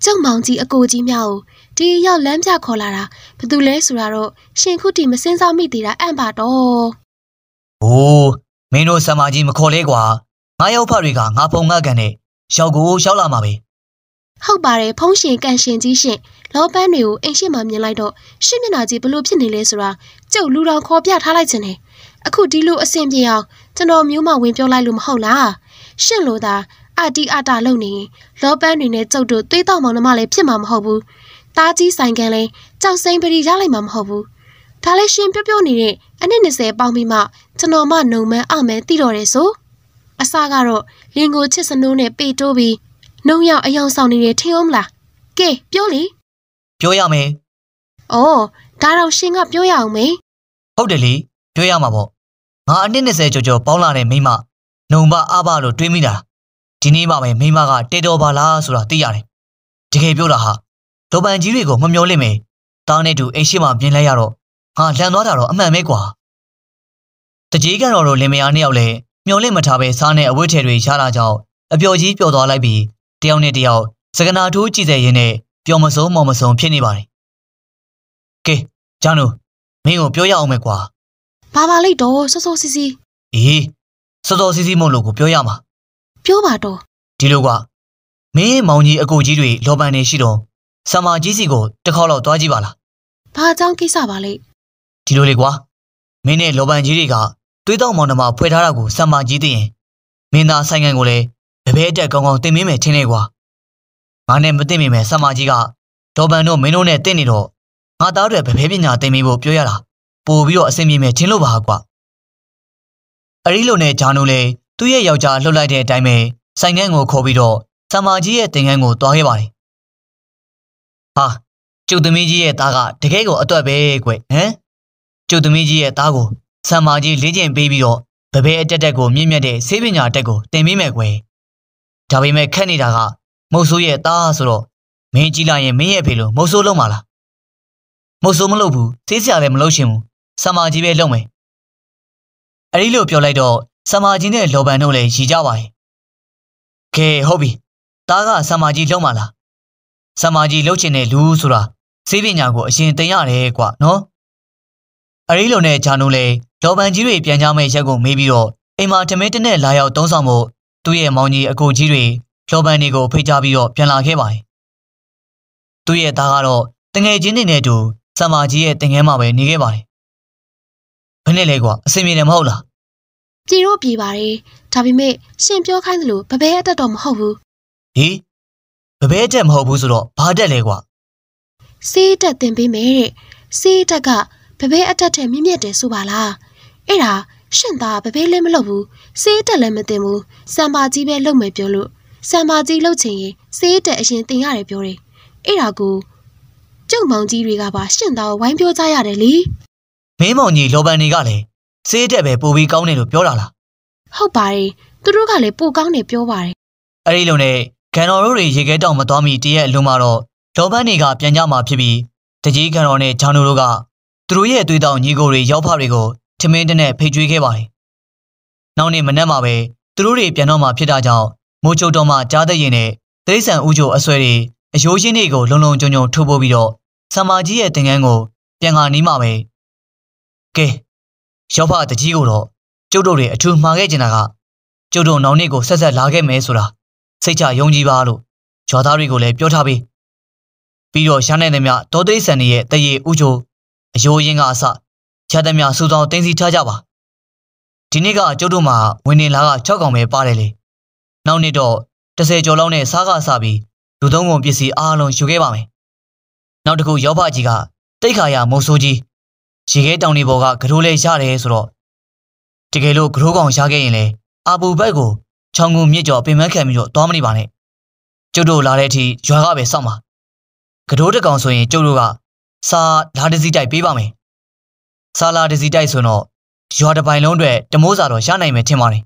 ကျုံမောင်ကြီးအကိုကြီးများကိုဒီရောက်လမ်းပြခေါ်လာတာဘသူလဲဆိုတာတော့ရှင်ခုတီမစင်းစားမိသေးတာအံ့ပါတော့။အိုးမင်းတို့ဆံမကြီးမခေါ်လဲကွာ။ငါရောက်ဖတွေကငါဖုံငါကန်နဲ့ရောက်ကိုရောက်လာမှာပဲ။ဟုတ်ပါတယ်ဖုံးရှင်ကန်ရှင်ကြီးရှင်လောပန်းတွေကိုအိမ်ရှိမှမြင်လိုက်တော့ရှင်မျက်နှာကြီးဘလို့ဖြစ်နေလဲဆိုတာကျုပ်လူတော်ခေါ်ပြထားလိုက်ခြင်းနဲ့အခုဒီလိုအဆင်ပြေအောင်ကျွန်တော်မျိုးမဝင်ပြောလိုက်လို့မဟုတ်လား။ရှင့်လိုသာအတီအတာလုပ်နေရင်လောပန်းတွေနဲ့ကျုပ်တို့သွေးတောက်မောင်နှမလည်းဖြစ်မှာမဟုတ်ဘူး။တားကြီးဆိုင်ကန်လည်းကြောက်စိမ့်ပရိရလိုက်မှာမဟုတ်ဘူး။ဒါလည်းရှင်ပြောပြောနေတဲ့အနှစ်20ပေါင်းပြီးမှကျွန်တော်မှနှုံမန်းအမဲသိတော့တယ်ဆို။အစကတော့လင်ကိုချစ်စနိုးနဲ့ပေတိုးပြီးနှုံရောက်အယောင်ဆောင်နေတယ်ထင်အောင်မလား။ကဲပြောလေ။ပြောရမယ်။အော်ဒါတော့ရှင်ကပြောရအောင်မေ။ဟုတ်တယ်လေပြောရမှာပေါ့။ငါအနှစ်20ကျော်ကျော်ပေါင်းလာတဲ့မိမနှုံပအပလို့တွေးမိတာဒီနေ့မှပဲမိမကတဲတော်ပါလားဆိုတာသိရတယ်တကယ်ပြောတာဟာဒေါ်ပန်ကြီးတွေကိုမမျောလင့်မေတောင်းနဲ့တူအိမ်ရှိမှပြင်လိုက်ရတော့ငါလန်သွားတာတော့အမှန်ပဲကွာတကြီးကတော့တို့လင်မယားနှစ်ယောက်လည်းမျောလင့်မထားပဲစားနဲ့အဝတ်ထည်တွေရလာကြောင်းအပျော်ကြီးပျော်သွားလိုက်ပြီးတယောက်နဲ့တယောက်စကနာထိုးကြည့်စေရင်းနဲ့ပျော်မစုံမော်မစုံဖြစ်နေပါတယ်ကဲဂျန်နူမင်းကိုပြောရအောင်မယ်ကွာဘာပါလိတ်တော့စောစောစီစီအေးစောစောစီးစီးမုံလို့ကိုပြောရမှာပြောပါတော့ဒီလိုကမင်းမောင်ကြီးအကိုကြီးတွေလောပန်နေရှိတော့ဆမာကြီးစီကိုတစ်ခေါက်လောက်သွားကြည့်ပါလားဘာအကြောင်းကိစ္စပါလဲဒီလိုလေကွာမင်းနဲ့လောပန်ကြီးတွေကသွေးတောက်မောင်နှမဖွဲ့ထားတာကိုဆမာကြီးသိရင်မင်းသားဆိုင်ငံကိုလည်းတပည့်တက်ကောင်းကောင်းတင်မင်းမယ်ထင်လေကွာငါနဲ့မသိမိမယ်ဆမာကြီးကဒေါ်ပန်တို့မင်းတို့နဲ့တင့်နေတော့ငါသားတွေဘယ်ဘဲပညာတင်မိဖို့ပြောရတာပို့ပြီးတော့အဆင်ပြေမယ်ထင်လို့ပါကွာအဲဒီလိုနဲ့ဂျာနူလည်းသူ့ရဲ့ယောက်ျားလှုပ်လိုက်တဲ့အတိုင်းပဲဆိုင်ငန်းကိုခေါ်ပြီးတော့ဆမ်မာကြီးရဲ့တင်ငန်းကိုသွားခဲ့ပါတယ်။ဟာကျုပ်သမီးကြီးရဲ့သားကတကယ်ကိုအတွက်ပဲကွဟမ်ကျုပ်သမီးကြီးရဲ့သားကိုဆမ်မာကြီးလေ့ကျင့်ပေးပြီးတော့ဗဘဲအတက်တက်ကိုမြင့်မြတ်တဲ့ဆေးပညာတက်ကိုတင်ပေးမယ်ကွ။ဒါပေမဲ့ခက်နေတာကမုတ်ဆိုးရဲ့သားဆိုတော့မင်းကြီးလာရင်မင်းရဲ့ဖေလို့မုတ်ဆိုးလုံးမလား။မုတ်ဆိုးမလုပ်ဘူးဆေးစရာလည်းမလုပ်ရှင်ဘူးဆမ်မာကြီးပဲလုပ်မယ်အဲဒီလိုပြောလိုက်တော့ဆမာကြီးနဲ့လော်ဘန်တို့လည်းရီကြပါတယ်။ကဲဟုတ်ပြီ။သားကဆမာကြီးလုံးမလား။ဆမာကြီးလှုပ်ချင်တဲ့လူဆိုတာစေပညာကိုအရင်တင်ရတယ်ကွာနော်။အဲဒီလိုနဲ့ဂျာနုလည်းလော်ဘန်ကြီးတွေပြန်ကြမယ့်ရက်ကိုမေးပြီးတော့အိမ်မှာထမင်းတစ်နဲ့လာရောက်သုံးဆောင်ဖို့သူ့ရဲ့မောင်ကြီးအကိုကြီးတွေလော်ဘန်တွေကိုဖိတ်ကြားပြီးတော့ပြန်လာခဲ့ပါတယ်။သူ့ရဲ့သားကတော့တငယ်ချင်းတွေနဲ့တူဆမာကြီးရဲ့တင်ငယ်မှာပဲနေခဲ့ပါတယ်ဘယ်နဲ့လဲကွာအစင်မြေတယ်မဟုတ်လားပြေတော့ပြေပါတယ်ဒါပေမဲ့ရှင်ပြောခိုင်းသလိုဘဘဲအတက်တော့မဟုတ်ဘူးဟေးဘဘဲအတက်မဟုတ်ဘူးဆိုတော့ဘာတက်လဲကွာစေးတက်တင်ပေးမယ်တဲ့စေးတက်ကဘဘဲအတက်ထက်မြင့်မြတ်တယ်ဆိုပါလားအဲ့ဒါရှင်သားဘဘဲလည်းမလုပ်ဘူးစေးတက်လည်းမတင်ဘူးစံပါကြီးပဲလုပ်မယ်ပြောလို့စံပါကြီးလုပ်ချင်ရင်စေးတက်အရင်တင်ရတယ်ပြောတယ်အဲ့ဒါကိုကျုံမောင်ကြီးတွေကပါရှင်သားကိုဝိုင်းပြောကြရတယ်လေမင်းမောင်ကြီးလောပန်တွေကလည်းစေးတက်ပဲပိုပြီးကောင်းတယ်လို့ပြောတာလားဟုတ်ပါတယ်သူတို့ကလည်းပိုကောင်းတယ်ပြောပါတယ်အဲ့ဒီလိုနဲ့ကန်တော်တို့တွေရေခဲတောင်မသွားမီတရက်အလွန်မှာတော့လောပန်တွေကပြန်ကြမှာဖြစ်ပြီးတကြီးကန်တော်နဲ့ဂျန်နိုတို့ကသူတို့ရဲ့အသွေးတောင်ညီကိုတွေရောက်ဖတွေကိုထမင်းတနဲ့ဖိတ်ကျွေးခဲ့ပါတယ်နောက်နေ့မနက်မှာပဲသူတို့တွေပြန်တော့မှာဖြစ်တာကြောင့်မိုးချုပ်တော့မှကြားသက်ရင်နဲ့တိရစ္ဆာန်ဥချိုအဆွဲတွေအယိုးရှင်းတွေကိုလုံလုံကြုံကြုံထိုးပို့ပြီးတော့ဆမာကြီးရဲ့တင်ကန်းကိုပြန်ခါနီးမှာပဲကဲရောက်ဖတကြီးကိုတော့ကျုပ်တို့တွေအထူးမှားခဲ့ကြတာကကျုပ်တို့နောင်နေ့ကိုဆက်ဆက်လာခဲ့မယ်ဆိုတာစိတ်ချယုံကြည်ပါလို့ဂျွာသားတွေကိုလည်းပြောထားပြီးပြီးတော့ရှားနေသမျှဒေါ်သိဆန်ရဲ့တရေဥချိုအယိုးရင်းကအစချသမျှစူဆောင်တင်းစီထားကြပါဒီနေ့ကကျုပ်တို့မှာဝင်နေလာက6កောင်ပဲပါတယ်လေနောက်နေ့တော့30ကျော်လောက်နဲ့စားကစားပြီးလူသုံးကုန်ပစ္စည်းအားလုံးယူခဲ့ပါမယ်နောက်တစ်ခုရောက်ဖကြီးကတိတ်ခါရမုံဆိုးကြီးရေခဲတောင်တွေပေါ်ကဂရိုးလဲရတယ်ဆိုတော့တကယ်လို့ဂရိုးကောင်ရခဲ့ရင်လေအာပူဘက်ကိုချောင်းကိုမြစ်ကျော်ပင်မခံပြီးတော့သွားမနေပါနဲ့ကျုပ်တို့လာတဲ့အထိရွာကပဲစောင့်ပါကတိုးတကောင်ဆိုရင် ကျုပ်တို့ကစာလာတစည်းတိုက်ပေးပါမယ်စာလာတစည်းတိုက်ဆိုတော့ရွာတစ်ပိုင်းလုံးအတွက်တမိုးစာတော့ရနိုင်မယ်ထင်ပါတယ်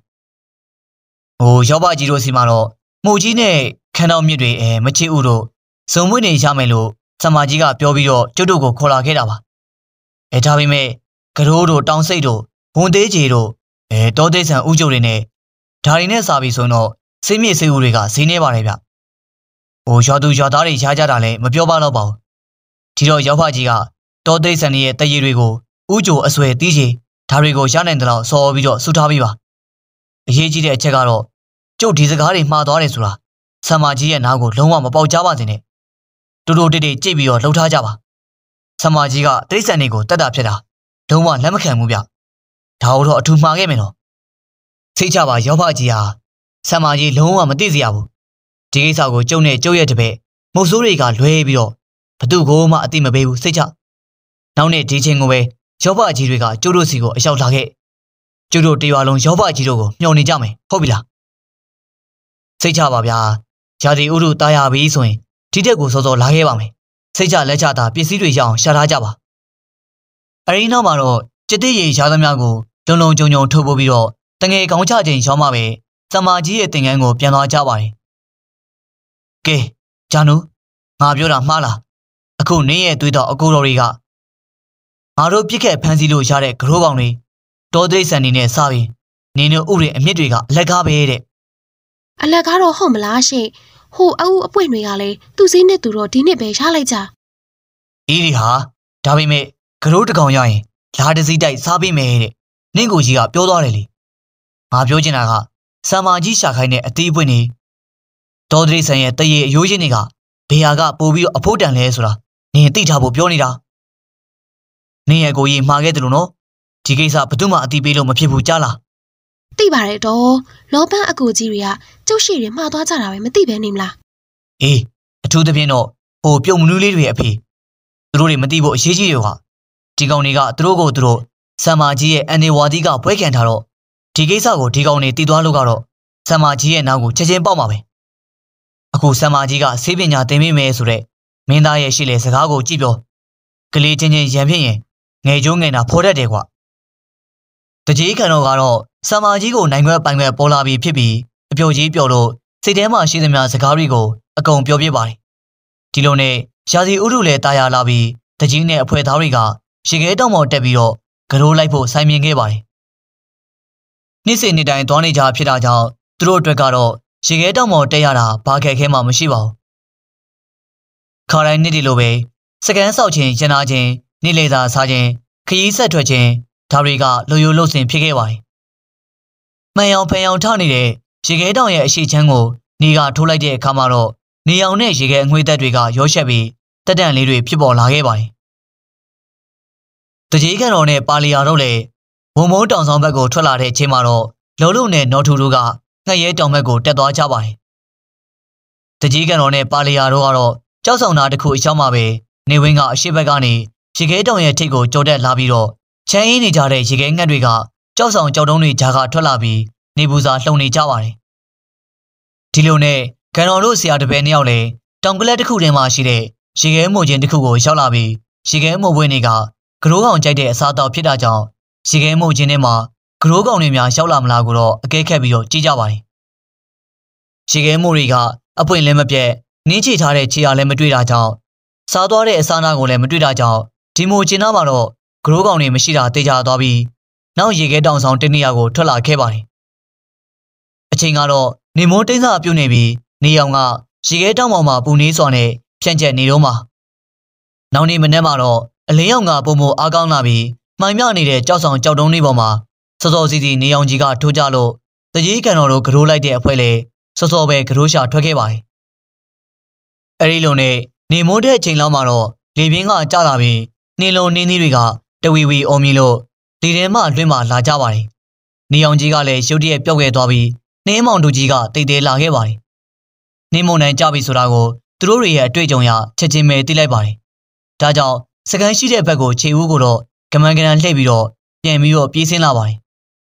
ဟိုရောက်ပါကြီးတို့စီမှာတော့မှုကြီးနဲ့ခန်းတော်မြစ်တွေအဲမချစ်ဦးတို့ဇုံမွေးနေရမယ်လို့စမာကြီးကပြောပြီးတော့ကျုပ်တို့ကိုခေါ်လာခဲ့တာပါအဲဒါပေမဲ့ကရိုးတို့တောင်စိတ်တို့ဘုံသေးကြီးတို့အဲတောသေးဆန်ဥကျုပ်တွေနဲ့ဒါတွေနဲ့စာပြီးဆိုတော့စိတ်မြင့်စိတ်ဦးတွေကဈေးနေပါတယ်ဗျဟိုရွာသူရွာသားတွေရှားကြတာလည်းမပြောပါတော့ပါဘူးဒီတော့ရောက်ဖကြီးကတောသေးဆန်ရဲ့တရေတွေကိုဥကျုပ်အစွဲတီးကြီးဒါတွေကိုရနိုင်တယ်လို့ဆော်ပြီးတော့စုထားပြီးပါအရေးကြီးတဲ့အချက်ကတော့ကျုပ်ဒီစကားတွေမှားသွားတယ်ဆိုတာဆံမကြီးရဲ့နားကိုလုံးဝမပေါက်ကြပါစေနဲ့တူတူတိတိကြိတ်ပြီးတော့လှုပ်ထားကြပါဆမာကြီးကတိရစ္ဆာန်တွေကိုတတ်တာဖြစ်တာလုံးဝလက်မခံဘူးဗျဒါတော့အထူးမှားခဲ့မယ်နော်ထိတ်ချပါရောက်ဖကြီးဟာဆမာကြီးလုံးဝမသိစရာဘူးဒီကိစ္စကိုကျုံနဲ့ကျုပ်ရဲ့တပည့်မုတ်ဆိုးတွေကလွဲပြီးတော့ဘသူ့ကိုမှအတိမပေးဘူးစိတ်ချနောက်နေ့ဒီချင်းကိုပဲရောက်ဖကြီးတွေကကျုပ်တို့စီကိုအရောက်လာခဲ့ကျုပ်တို့တရွာလုံးရောက်ဖကြီးတို့ကိုမျှော်နေကြမယ်ဟုတ်ပြီလားစိတ်ချပါဗျာရာဒီဥရုတာယာပြီဆိုရင်ဒီတက်ကိုစောစောလာခဲ့ပါမယ်စိတ်ကြလက်ကြသာပစ္စည်းတွေရအောင်ရှာထားကြပါအရင်းနောက်မှာတော့ကျစ်တိရေရှားသမျှကိုလုံလုံကြုံကြုံ ထုတ်ပိုးပြီးတော့တငယ်ကောင်းချခြင်းရောမှပဲသမာကြီးရဲ့သင်္ကန်းကိုပြန်သွားကြပါတယ်ကဲဂျာနုငါပြောတာမှားလားအခုနင်းရဲ့သွေးတော်အကိုတော်တွေကငါတို့ပြစ်ခက်ဖမ်းဆီးလို့ရတဲ့ကရိုးကောင်တွေတောတိဆန်နေနဲ့စပြီးနင်းတို့ဥရင်အမြင့်တွေကအလက်ကားပဲတဲ့အလက်ကားတော့ဟုတ်မလားရှင့်ဟိုအအုပ်အပွင့်တွေကလည်းသူ့ဈေးနဲ့သူတော့ဒီနှစ်ပဲရလိုက်ကြ။ဤဒီဟာဒါပေမဲ့ကရိုးတကောင်ရရင်လာတစည်းတိုက် စားပေးမယ်တဲ့။နင့်ကိုကြီးကပြောသွားတယ်လေ။ငါပြောချင်တာကဆံမာကြီးရှာခိုင်းတဲ့အသေးပွင့်နေဒေါ်ဒရိဆန်ရဲ့တရေအယိုးချင်းတွေကဘေဟာကပို့ပြီးအဖို့တန်လဲဆိုတာနင်သိထားဖို့ပြောနေတာ။နင်ရဲ့ကိုကြီးမှားခဲ့တယ်လို့နော်။ဒီကိစ္စဘယ်သူမှအတိပေးလို့မဖြစ်ဘူးကြားလား။သိပါတယ်တော့လောပန်းအကူကြီးတွေကကျုပ်ရှိတွေမှားသွားကြတာပဲမသိပဲနေမလားအေးအထူးသဖြင့်တော့ဟိုပြုတ်မနူးလေးတွေအဖေသူတို့တွေမသိဖို့အရေးကြီးတွေဟာဒီကောင်တွေကသူတို့ကိုသူတို့ဆမ်မာကြီးရဲ့အန်နေဝါဒီကပွဲခံထားတော့ဒီကိစ္စကိုဒီကောင်တွေတီးသွားလို့ကတော့ဆမ်မာကြီးရဲ့နောက်ကိုချက်ချင်းပေါက်မှာပဲအခုဆမ်မာကြီးကဆေးပညာသင်မိမယ်ဆိုတော့မင်းသားရဲ့ရှိလေစကားကိုကြည့်ပြောကလေးချင်းချင်းရံဖြစ်ရင်ငယ်ကျိုးငယ်တာဖော်တတ်တယ်ကွာတကြေးခံတော်ကတော့ဆာမာကြီးကိုနိုင်ခွက်ပိုင်ခွက်ပေါ်လာပြီးဖြစ်ပြီးအပျော်ကြီးပျော်လို့စိတ်ထဲမှာရှိသမျှစကားတွေကိုအကုန်ပြောပြပါတယ်ဒီလိုနဲ့ရာစီဥတုလည်းတာယာလာပြီးတကြီးနဲ့အဖွဲသားတွေကရေခဲတောင်ပေါ်တက်ပြီးတော့ကရိုးလိုက်ဖို့ဆိုင်မြင်ခဲ့ပါတယ်နေ့စဉ်နေ့တိုင်းသွားနေကြဖြစ်တာကြောင့်သူတို့အတွက်ကတော့ရေခဲတောင်ပေါ်တက်ရတာဘာခက်ခဲမှမရှိပါဘူးခါတိုင်းနေ့ဒီလိုပဲစကန်ဆောက်ခြင်းရနာခြင်းနေ့လေသာစားခြင်းခရီးဆက်ထွက်ခြင်းဒါတွေကလိုရိုးလို့စင်ဖြစ်ခဲ့ပါတယ်မှန်အောင်ဖန်အောင်ထနေတဲ့ရေခဲတောင်ရဲ့အရှိချမ်းကိုနေကထိုးလိုက်တဲ့အခါမှာတော့နေအောင်နဲ့ရေခဲအငွေ့သက်တွေကရောရှက်ပြီးတက်တန့်လေးတွေဖြစ်ပေါ်လာခဲ့ပါတယ်။တကြေးကံတော်နဲ့ပါလီယာတို့လည်းဝုံမုံတောင်ဆောင်ဘက်ကိုထွက်လာတဲ့အချိန်မှာတော့လောလုံနဲ့နော်ထူတို့ကငှက်ရဲတောင်ဘက်ကိုတက်သွားကြပါတယ်။တကြေးကံတော်နဲ့ပါလီယာတို့ကတော့ကြောက်ဆောင်တာတစ်ခုအရှောင်းမှာပဲနေဝင်းကအရှိဘက်ကနေရေခဲတောင်ရဲ့ထိပ်ကိုကြော်တက်လာပြီးတော့ချမ်းအင်းနေကြတဲ့ရေခဲငှက်တွေကကြောက်ဆောင်ကြောက်တုံးတွေဂျာကထွက်လာပြီးနေပူစာလှုံနေကြပါတယ်ဒီလိုနဲ့ကန်တော်တို့ဆရာတပည့်နှစ်ယောက်လည်းတောင်ကလပ်တစ်ခုထဲမှာရှိတဲ့ရေခဲမိုချင်းတစ်ခုကိုရောက်လာပြီးရေခဲမိုဘွေးတွေကဂရိုးကောင်ကြိုက်တဲ့အစားအသောက်ဖြစ်တာကြောင့်ရေခဲမိုချင်းထဲမှာဂရိုးကောင်တွေများရောက်လာမလားကိုတော့အကဲခတ်ပြီးတော့ကြည့်ကြပါတယ်ရေခဲမိုတွေကအပွင့်လည်းမပြတ်နင်းချထားတဲ့ခြေအားလည်းမတွေ့တာကြောင့်စားသွားတဲ့အစားအနာကိုလည်းမတွေ့တာကြောင့်ဒီမိုချင်းသားမှာတော့ဂရိုးကောင်တွေမရှိတာသိကြသွားပြီးနောက်ရေခဲတောင်ဆောင်တနေရာကိုထွက်လာခဲ့ပါတယ်။အချိန်ကတော့နေမိုးတိမ့်စာပြုတ်နေပြီးနေအောင်ကရေခဲတောင်ပေါ်မှာပူနေစွာနဲ့ဖြန့်ကျက်နေတော့မှ နောက်နေ့မနေ့မှာတော့အလင်းရောင်ကပုံမအားကောင်းလာပြီးမှိုင်မြနေတဲ့ကြောက်ဆောင်ကြောက်တုံးလေးပေါ်မှာစောစောစီစီနေအောင်ကြီးကထိုးကြလို့တကြီးကန်တော်တို့ကရိုးလိုက်တဲ့အဖွဲလေစောစောပဲကရိုးရှာထွက်ခဲ့ပါတယ်။အဲဒီလိုနဲ့နေမိုးတဲ့အချိန်လောက်မှာတော့လေပြင်းကကြလာပြီးနေလုံးနင်းသီးတွေကတဝီဝီအော်မီလို့လေထဲမှလွှင့်မှလာကြပါတယ်။နေအောင်ကြီးကလည်းရုတ်တရက်ပြောက်ခဲ့သွားပြီးနှင်းမောင်တို့ကြီးကတိတ်တဲလာခဲ့ပါတယ်။နှင်းမုန်တိုင်းကြပြီဆိုတာကိုသူတို့တွေရဲ့အတွေ့အကြုံရချက်ချင်းပဲသိလိုက်ပါတယ်။ဒါကြောင့်စကန်ရှိတဲ့ဘက်ကိုခြေဦးကိုတော့ကမန်ကနန်လှည့်ပြီးတော့ပြန်ပြီးတော့ပြေးဆင်းလာပါတယ်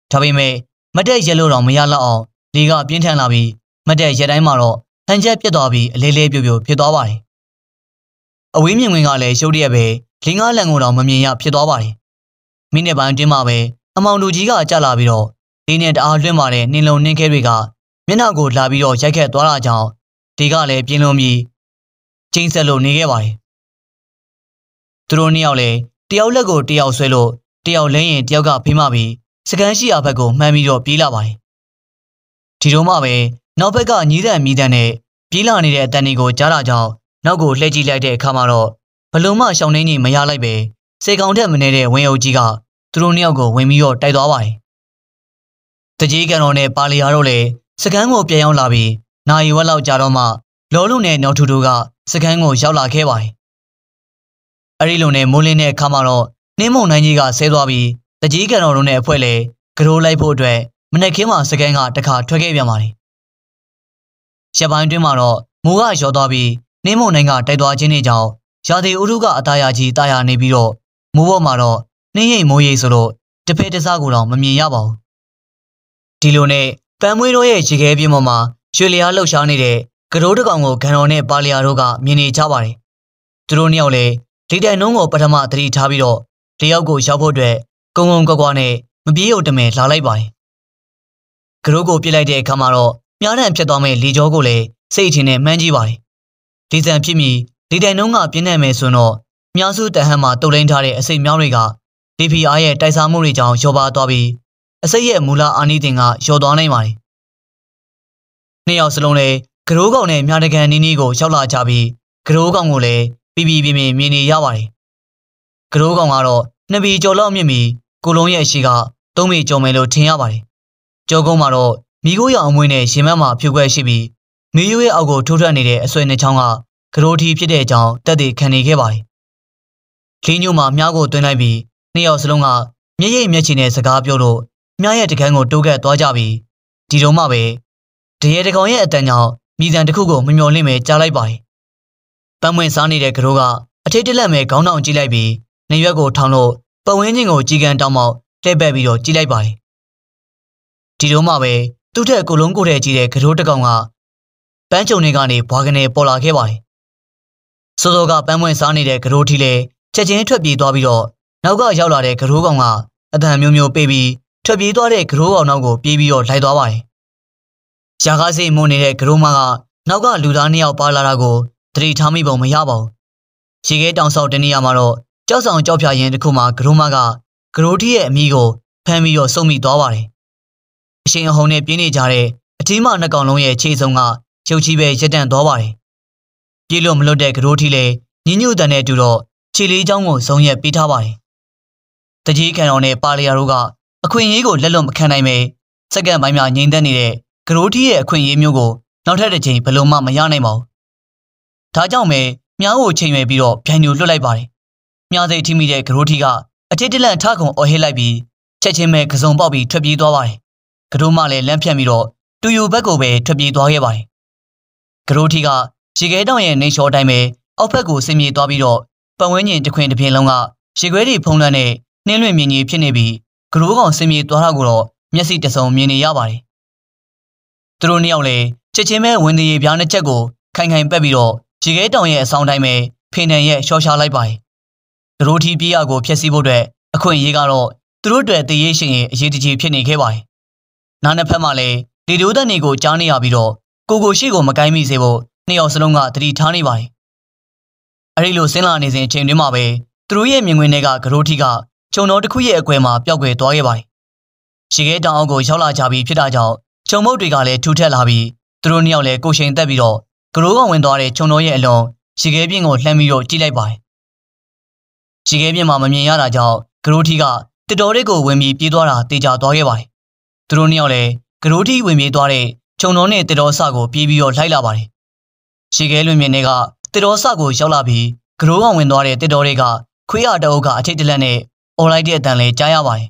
။ဒါပေမဲ့မတက်ရက်လို့တော့မရတော့အောင်လေကပြင်းထန်လာပြီးမတက်ရက်တိုင်းမှာတော့ဟန်ချက်ပြတ်သွားပြီးအလေးလေးပြို့ပြို့ဖြစ်သွားပါတယ်။အဝေးမြင်ကွင်းကလည်းရုတ်တရက်ပဲလင်းကားလန်ကိုတော့မမြင်ရဖြစ်သွားပါတယ်မိနစ်ပိုင်းအတွင်းမှာပဲအမောင်တို့ကြီးကကြလာပြီးတော့လေးနဲ့တအားလွှင့်မာတဲ့နှင်းလုံးနှင်းခဲတွေကမျက်နှာကိုလာပြီးတော့ရိုက်ခတ်သွားတာကြောင့်ဒီကလည်းပြင်းလွန်ပြီးချိန်ဆက်လို့နေခဲ့ပါတယ်သူတို့နှစ်ယောက်လည်းတယောက်လက်ကိုတယောက်ဆွဲလို့တယောက်လဲရင်တယောက်ကဖိမပြီးစကန်ရှိရာဘက်ကိုမှန်ပြီးတော့ပြေးလာပါတယ်ဒီတော့မှပဲနောက်ဘက်ကညီးတဲ့မိတဲ့နဲ့ပြေးလာနေတဲ့အတန်တွေကိုကြားလာကြောင်းနောက်ကိုလှည့်ကြည့်လိုက်တဲ့အခါမှာတော့ဘလုံးမရှောင်းနေကြီးမရလိုက်ပဲစေကောင်ထက်မနေတဲ့ဝင်းအုပ်ကြီးကသူတို့နှစ်ယောက်ကိုဝင်ပြီးတော့တိုက်သွားပါတယ်။တကြီးကန်တော်နဲ့ပါလီယာတို့လည်းစကန်းကိုပြန်ရောက်လာပြီးနိုင်ဝက်လောက်ကြာတော့မှလောလုံးနဲ့နောက်ထူတို့ကစကန်းကိုရောက်လာခဲ့ပါတယ်။အဲဒီလိုနဲ့မိုးလင်းတဲ့အခါမှာတော့နှင်းမုံနိုင်ကြီးကဆဲသွားပြီးတကြီးကန်တော်တို့နဲ့အဖွဲ့လေကရိုးလိုက်ဖို့အတွက်မနေ့ကင်းမှာစကန်းကတခါထွက်ခဲ့ပြန်ပါတယ်။ရပိုင်းတွင်းမှာတော့မိုးကရောသွားပြီးနှင်းမုံနိုင်ကတိုက်သွားခြင်းနဲ့ကြောင့်ရာသီဥတုကအသားရကြီးတာယာနေပြီးတော့မိုးပေါ်မှာတော့နှင်းရိပ်မိုးရိပ်ဆိုတော့တဖက်တစားကိုတော့မမြင်ရပါဘူးဒီလိုနဲ့ပန်းမွေးတို့ရဲ့ရေခဲပြင်ပေါ်မှာရွှေလျားလှုပ်ရှားနေတဲ့ကရိုးတကောင်ကိုဂန်တော်နဲ့ပါလျာတို့ကမြင်နေကြပါတယ်သူတို့နှစ်ယောက်လည်းလေတိုင်နှုံးကိုပထမသတိထားပြီးတော့တယောက်ကိုရောက်ဖို့အတွက်ကုံကုံကွက်ကွက်နဲ့မပြေးုံတမယ်လာလိုက်ပါတယ်ကရိုးကိုပြစ်လိုက်တဲ့အခါမှာတော့မြားတန်ဖြစ်သွားမဲ့လေကြောကိုလည်းစိတ်ထင်နဲ့မှန်းကြည့်ပါတယ်ဒေသန်ဖြစ်ပြီးလေတိုင်နှုံးကပြင်းနေမယ်ဆိုတော့မြောင်စုတဟန်မှာတုတ်လိန်ထားတဲ့အစိတ်မြောင်းတွေက DPR ရဲ့တိုက်စားမှုတွေကြောင့်လျော့ပါသွားပြီးအစိတ်ရဲ့မူလအာနိသင်ကလျော့သွားနိုင်ပါတယ်။နှစ်ယောက်စလုံးလည်းကရိုးကောင်နဲ့မြားတကန်နီးနီးကိုရောက်လာကြပြီးကရိုးကောင်ကိုလည်းပြပြပြပြမြင်နေရပါတယ်။ကရိုးကောင်ကတော့နှစ်ပီကျော်လောက်မြင့်ပြီးကိုလုံးရဲ့အရှိကသုံးပေကျော်မယ်လို့ထင်ရပါတယ်။ကြောကုန်းမှာတော့မိကိုရောင်အမွေးနဲ့ရင်မတ်မှာဖြူခွက်ရှိပြီးမိရိုးရဲ့အောက်ကိုထိုးထွက်နေတဲ့အဆွဲနှချောင်းကကရိုးထီဖြစ်တဲ့အကြောင်းတက်တည်ခံနေခဲ့ပါတယ်။လင်းညို့မှာမြားကိုသွင်းလိုက်ပြီးနှစ်ယောက်စလုံးကမျက်ရည်မျက်ချင်နဲ့စကားပြောလို့မြားရဲ့တကန်းကိုတိုးကပ်သွားကြပြီးဒီတော့မှပဲတရေတကောင်ရဲ့အတန်ကြောင့်မိဇန်တစ်ခုကိုမမျော်လင့်ပဲကြားလိုက်ပါတယ်။ပန်းဝင်စားနေတဲ့ကရိုးကအထိတ်တလန့်ပဲခေါင်းတောင်ကြည့်လိုက်ပြီးနေရွက်ကိုထောင်လို့ပဝင်းချင်းကိုကြီးကန်တောင်းမောက်တဲပက်ပြီးတော့ကြည့်လိုက်ပါတယ်။ဒီတော့မှပဲသူ့ထက်ကိုလုံးကိုတဲ့ကြီးတဲ့ကရိုးတကောင်ကပန်းကြုံတွေကနေဘွားကနေပေါ်လာခဲ့ပါတယ်။စောစောကပန်းဝင်စားနေတဲ့ကရိုးထီလည်းချက်ချင်းထွက်ပြေးသွားပြီးတော့နောက်ကရောက်လာတဲ့ကရိုးကောင်ကအတန်မျိုးမျိုးပေးပြီးထွက်ပြေးသွားတဲ့ကရိုးကောင်နောက်ကိုပြေးပြီးတော့လိုက်သွားပါတယ်။ရာကားစိတ်မုန်းနေတဲ့ကရိုးမကနောက်ကလူသားနှစ်ယောက်ပါလာတာကိုသတိထားမိပုံမရပါဘူး။ရေခဲတောင်ဆောက်တနေရာမှာတော့ကြောက်ဆောင်ကြောက်ဖြာရင်တခုမှကရိုးမကကရိုးထီးရဲ့အမိကိုဖမ်းပြီးတော့စုံမိသွားပါတယ်။အရှင်အဟုန်နဲ့ပြင်းနေကြတဲ့အထင်းမနှကောင်လုံးရဲ့ခြေစုံကရုပ်ချီးပဲရက်တန့်သွားပါတယ်။ပြေးလို့မလွတ်တဲ့ကရိုးထီးလည်းညညူတန်တဲ့အတူတော့ခြေလေးချောင်းကိုဇုံရက်ပေးထားပါတယ်။တကြီးခံတော်နဲ့ပါလီယာတို့ကအခွင့်အရေးကိုလက်လွတ်မခံနိုင်ပေစက္ကန့်ပိုင်းများငြိမ်သက်နေတဲ့ဂရိုးထီးရဲ့အခွင့်အရေးမျိုးကိုနောက်ထပ်တစ်ချိန်ဘလို့မှမရနိုင်ပါဘူး။ဒါကြောင့်ပဲမြားကိုချိန်ရွယ်ပြီးတော့ဗျန်ညိုလွတ်လိုက်ပါတယ်။မြားစိတ်ထိမိတဲ့ဂရိုးထီးကအထစ်တလန့်ထခုံအော်ဟစ်လိုက်ပြီးချက်ချင်းပဲကစုံပေါက်ပြီးထွက်ပြေးသွားပါတယ်။ဂရိုးမလည်းလမ်းဖြတ်ပြီးတော့တူယူဘက်ကိုပဲထွက်ပြေးသွားခဲ့ပါတယ်။ဂရိုးထီးကရေခဲတောင်ရဲ့နေလျှောတိုင်းပဲအောက်ဘက်ကိုဆင်းပြေးသွားပြီးတော့ပတ်ဝန်းကျင်တခွင်တစ်ပြင်လုံးကရေခွဲတွေဖုံးလွှမ်းတဲ့နှင်းလွင့်မြင်ကြီးဖြစ်နေပြီးဂရိုးကောင်ဆင်းပြေသွားတာကိုတော့မျက်စိတဆုံမြင်နေရပါတယ်။သူတို့နှစ်ယောက်လည်းချက်ချင်းပဲဝင်သေးရပြားနှစ်ချက်ကိုခိုင်ခိုင်ပက်ပြီးတော့ရေခဲတောင်ရဲ့အဆောင်တိုင်းပဲဖင်တန်ရဲ့ရှော့ရှာလိုက်ပါတယ်။ဂရိုးထီပြေးရကိုဖျက်ဆီးဖို့အတွက်အခွင့်အရေးကတော့သူတို့တွေတည်ရရှင်ရဲ့အရေးတကြီးဖြစ်နေခဲ့ပါတယ်။နောက်နှစ်ဖက်မှာလည်းလေတိုးတန်တွေကိုကြားနေရပြီးတော့ကိုကိုရှိကိုမကိုင်းမိစေဖို့နှစ်ယောက်စလုံးကတတိထားနေပါတယ်အဲဒီလိုဆင်းလာနေစဉ်အချိန်တွင်းမှာပဲသူတို့ရဲ့မြင်ကွင်းတွေကကရိုးထီကခြုံတော်တစ်ခုရဲ့အကွယ်မှာပျောက်ကွယ်သွားခဲ့ပါတယ်။ရေခဲတောင်အောက်ကိုရောက်လာကြပြီးဖြစ်တာကြောင့်ခြုံမုတ်တွေကလည်းထူထပ်လာပြီးသူတို့နှစ်ယောက်လည်းကိုရှင်တက်ပြီးတော့ကရိုးကဝင်သွားတဲ့ခြုံတော်ရဲ့အလွန်ရေခဲပြင်းကိုလှမ်းပြီးတော့ကြည့်လိုက်ပါတယ်။ရေခဲပြင်းမှာမမြင်ရတာကြောင့်ကရိုးထီကတတော်လေးကိုဝင်ပြီးပြေးသွားတာတေချာသွားခဲ့ပါတယ်။သူတို့နှစ်ယောက်လည်းကရိုးထီဝင်ပြေးသွားတဲ့ခြုံတော်နဲ့တတော်ဆကိုပြေးပြီးတော့လိုက်လာပါတယ်။ရေခဲလွင်မြင်တွေကတစ်တော်ဆကိုရောက်လာပြီးဂရိုးဝဝင်သွားတဲ့တစ်တော်တွေကခွေးရတအုပ်ကအထိတ်တလန့်နဲ့အော်လိုက်တဲ့အတန်လဲကြားရပါတယ်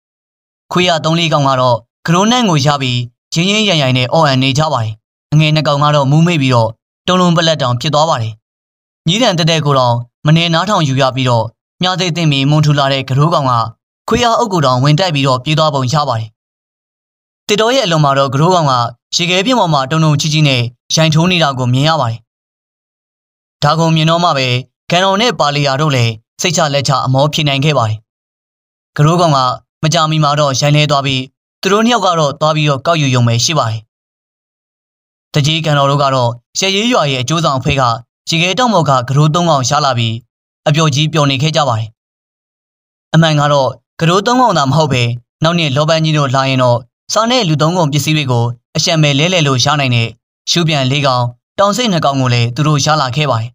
။ခွေးရသုံးလေးကောင်ကတော့ဂရိုးနန့်ကိုရပြီးရင်းရင်းရံရံနဲ့အော်အန်နေကြပါတယ်။အငယ်နှစ်ကောင်ကတော့မူးမိတ်ပြီးတော့တုံလုံးပလက်တောင်ဖြစ်သွားပါတယ်။ညီးတန်တက်တဲ့ကိုတော့မနေနားထောင်ယူရပြီးတော့မြားသေးသိမ့်ပြီးမုံထူလာတဲ့ဂရိုးကောင်ကခွေးရအုပ်ကိုတောင်ဝင်တိုက်ပြီးတော့ပြေးသွားပုံရပါတယ်။တစ်တော်ရဲ့အလွန်မှာတော့ဂရိုးကောင်ကရေခဲပြင်ပေါ်မှာတုံတုံချီချီနဲ့ရိုင်ထိုးနေတာကိုမြင်ရပါတယ်ဒါကုံမြင်တော့မှပဲဂန်တော်နဲ့ပါလီယာတို့လည်းစိတ်ချလက်ချအမောဖြစ်နိုင်ခဲ့ပါတယ်။ကရိုးကောင်ကမကြမီမှာတော့ရိုင်းလဲသွားပြီးသူတို့နှစ်ယောက်ကတော့သွားပြီးတော့ကောက်ယူယုံပဲရှိပါတယ်။တကြီးကန်တော်တို့ကတော့ရဲရဲရွာရဲ့အကျိုးဆောင်အဖွဲ့ကရေခဲတောက်မော်ကကရိုးသုံးကောင်ရှာလာပြီးအပျော်ကြီးပျော်နေခဲ့ကြပါတယ်။အမှန်ကတော့ကရိုးသုံးကောင်သာမဟုတ်ပဲနောက်နေ့လောပန်းကြီးတို့လာရင်တော့စားနဲ့လူသုံးကောင်ပစ္စည်းတွေကိုအရှံပဲလဲလဲလို့ရှာနိုင်တဲ့ရှုပြန်လေးကောင်တောင်စိတ်နှကောင်ကိုလည်းသူတို့ရလာခဲ့ပါတယ်။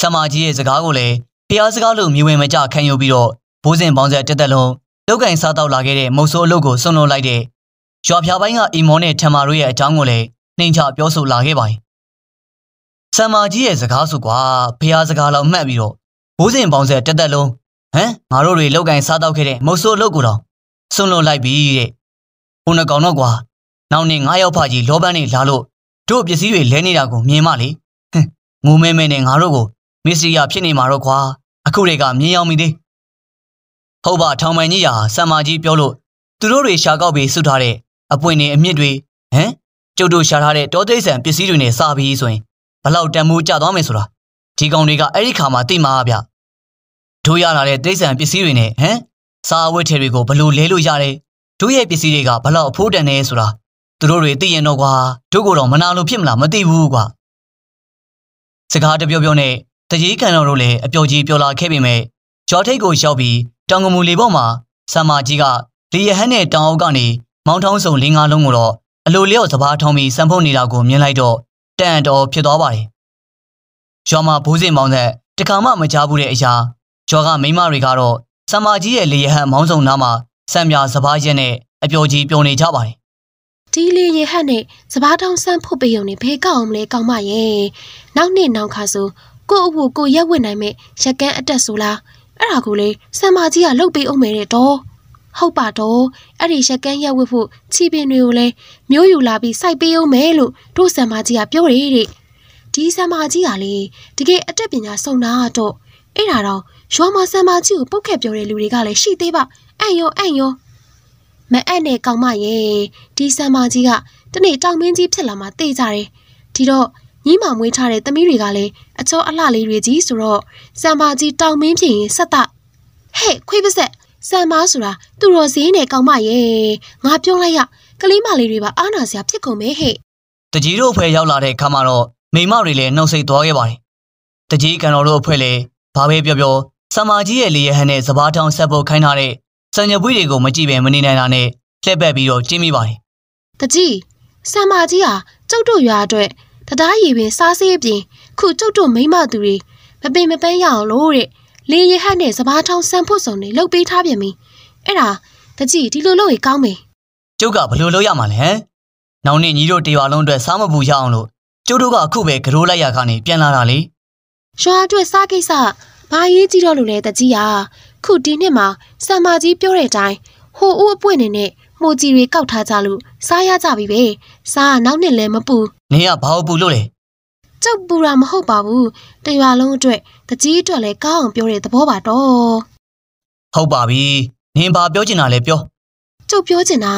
ဆမာကြီးရဲ့စကားကိုလည်းဖျားစကားလို့မြေဝင်မကြခံယူပြီးတော့ဘိုးစဉ်ပေါင်းဆက်တက်တက်လုံးလောက်ကင် စားတော့လာခဲ့တဲ့မုတ်ဆိုးအလုပ်ကိုဆွန့်လွတ်လိုက်တဲ့ရွာဖျားပိုင်းကအီမောနဲ့ထမ်မာတို့ရဲ့အကြောင်းကိုလည်းနှိမ်ချပြောဆိုလာခဲ့ပါတယ်။ဆမာကြီးရဲ့စကားဆိုကွာဖျားစကားလောက်မှတ်ပြီးတော့ဘိုးစဉ်ပေါင်းဆက်တက်တက်လုံးဟမ်ငါတို့တွေလောက်ကင်စားတော့ခဲ့တဲ့မုတ်ဆိုးအလုပ်ကိုတော့ဆွန့်လွတ်လိုက်ပြီတဲ့။ဘုန်းကောင်တော့ကွာနောက်နေ့ငါရောက်ဖကြီးလောပန်းနေလာလို့တို့ပစ္စည်းတွေလဲနေတာကိုမြင်မလေဟင်ငိုမဲမဲနဲ့ငါတို့ကိုမစ္စတရီယာဖြစ်နေမှာတော့ခွာအခုတည်းကမြင်ရောက်မိသေးဟုတ်ပါထောင်ပန်ကြီးရာဆံမကြီးပြောလို့သူတို့တွေရှာကောက်ပြီးဆုထားတဲ့အပွင့်တွေအမြင့်တွေဟမ်ကျုပ်တို့ရှာထားတဲ့တောသိဆန်ပစ္စည်းတွေနဲ့စပြီးဆိုရင်ဘလောက်တန်မိုးကျသွားမယ်ဆိုတာဒီကောင်တွေကအဲ့ဒီခါမှသိမှာဗျတို့ရလာတဲ့တိဆန်ပစ္စည်းတွေနဲ့ဟမ်စာအဝတ်ထည်တွေကိုဘလို့လဲလို့ရတယ်တို့ရဲ့ပစ္စည်းတွေကဘလောက်အဖိုးတန်နေဆိုတာသူတို့တွေသိရင်တော့ကွာတို့ကိုတော့မနာလို့ဖြစ်မလားမသိဘူးကွာစကားတပြောပြောနဲ့တကြီးကန်တော်တို့လည်းအပျော်ကြီးပျော်လာခဲ့ပေမဲ့ကျော်ထိတ်ကိုရောက်ပြီးတောင်ကမူလေပေါ်မှာဆမ်မာကြီးကလေရဟန်းနဲ့တောင်အောက်ကနေမောင်းထောင်းဆောင်လင်းကားလုံးကိုတော့အလိုလျော့စဘာထောင်းပြီးစံဖုတ်နေတာကိုမြင်လိုက်တော့တန်တော်ဖြစ်သွားပါတယ်ကျော်မှာဘိုးစင်မောင်းတဲ့တခါမှမကြားဘူးတဲ့အရာကျော်ကမိမတွေကတော့ဆမ်မာကြီးရဲ့လေရဟန်းမောင်းဆောင်နားမှာဆံပြစဘာရက်နဲ့အပျော်ကြီးပျော်နေကြပါတယ်ဒီလီရေဟက်နဲ့စပားတောင်းဆန်းဖို့ပေးုံနဲ့ဘဲကောက်အောင်မလဲကောင်းမရဲ့နောက်နေ့နောက်ခါဆိုကို့အဖို့ကိုရက်ဝင်နိုင်မဲ့ရက်ကန်းအတက်ဆိုလားအဲ့ဒါကိုလေဆံမကြီးကလှုပ်ပေးအောင်မယ်တဲ့တော့ဟုတ်ပါတော့အဲ့ဒီရက်ကန်းရက်ဝတ်ဖို့ချီပင်တွေကိုလဲမျိုးယူလာပြီးစိုက်ပေးအောင်မယ်လို့တို့ဆံမကြီးကပြောတယ်တဲ့ဒီဆံမကြီးကလေတကယ်အတက်ပညာစုံတာတော့အဲ့ဒါတော့ရွာမှာဆံမကြီးကိုပုတ်ခတ်ပြောတဲ့လူတွေကလည်းရှိသေးပါအဲ့ရောအဲ့ရောမအံ့နဲ့ကောင်မရဲ့ဒီဆံမကြီးကတနေ့တောင်မင်းကြီးဖြစ်လာမှသိကြတယ်ဒီတော့ညီမမွေးထားတဲ့သမီးတွေကလည်းအချောအလှလေးတွေကြီးဆိုတော့ဆံမကြီးတောင်မင်းဖြစ်ရင်ဆက်တဟဲ့ခွေးပစက်ဆံမဆိုတာသူ့တော်စင်းနဲ့ကောင်မရဲ့ငါပြောလိုက်ရကလေးမလေးတွေပါအားနာစရာဖြစ်ကုန်ပဲဟဲ့တကြီးတို့အဖွဲ့ရောက်လာတဲ့အခါမှာတော့မိမတွေလည်းနှုတ်ဆက်သွားခဲ့ပါတယ်တကြီးကံတော်တို့အဖွဲ့လည်းဘာပဲပြောပြောဆံမကြီးရဲ့လေရဟန်နဲ့စဘာထောင်ဆက်ဖို့ခိုင်းထားတဲ့စံညပွေးတွေကိုမကြည့်ပဲမနေနိုင်တာနဲ့လှက်ပတ်ပြီးတော့ကျင်းမိပါတယ်။တကြီးဆံမကြီးဟာကျုပ်တို့ရွာအတွက်တတားရီပင်စားစေးအပြင်ခုကျုပ်တို့မိမသူတွေမပင်မပန်းရအောင်လို့တဲ့လင်းရဟတ်နဲ့စဘာထောင်ဆန်ဖို့စုံနေလှုပ်ပေးထားပြန်ပြီ။အဲ့ဒါတကြီးဒီလိုလုပ်ရင်ကောင်းမယ်။ကျုပ်ကဘလို့လုပ်ရမှာလဲ။နောင်နေ့ညီတို့တရွာလုံးအတွက်စားမပူရအောင်လို့ကျုပ်တို့ကအခုပဲကရိုးလိုက်ရခါနေပြန်လာတာလေ။ရွာအတွက်စားကိစ္စဘာရေးကြည့်တော့လို့လဲတကြီးဟာခုဒီနှစ်မှာဆံမကြီးပြောတဲ့အတိုင်းဟိုဦးအပွင့်နေနဲ့မှုကြီးတွေကောက်ထားကြလို့စားရကြပြီပဲစားကနောက်နှစ်လည်းမပူနင်းကဘာလို့ပူလို့လဲကြောက်ပူတာမဟုတ်ပါဘူးတရွာလုံးအတွက်တကြီးအတွက်လည်းကောင်းအောင်ပြောတဲ့သဘောပါတော့ဟုတ်ပါပြီနင်းဘာပြောချင်တာလဲပြောကြောက်ပြောချင်တာ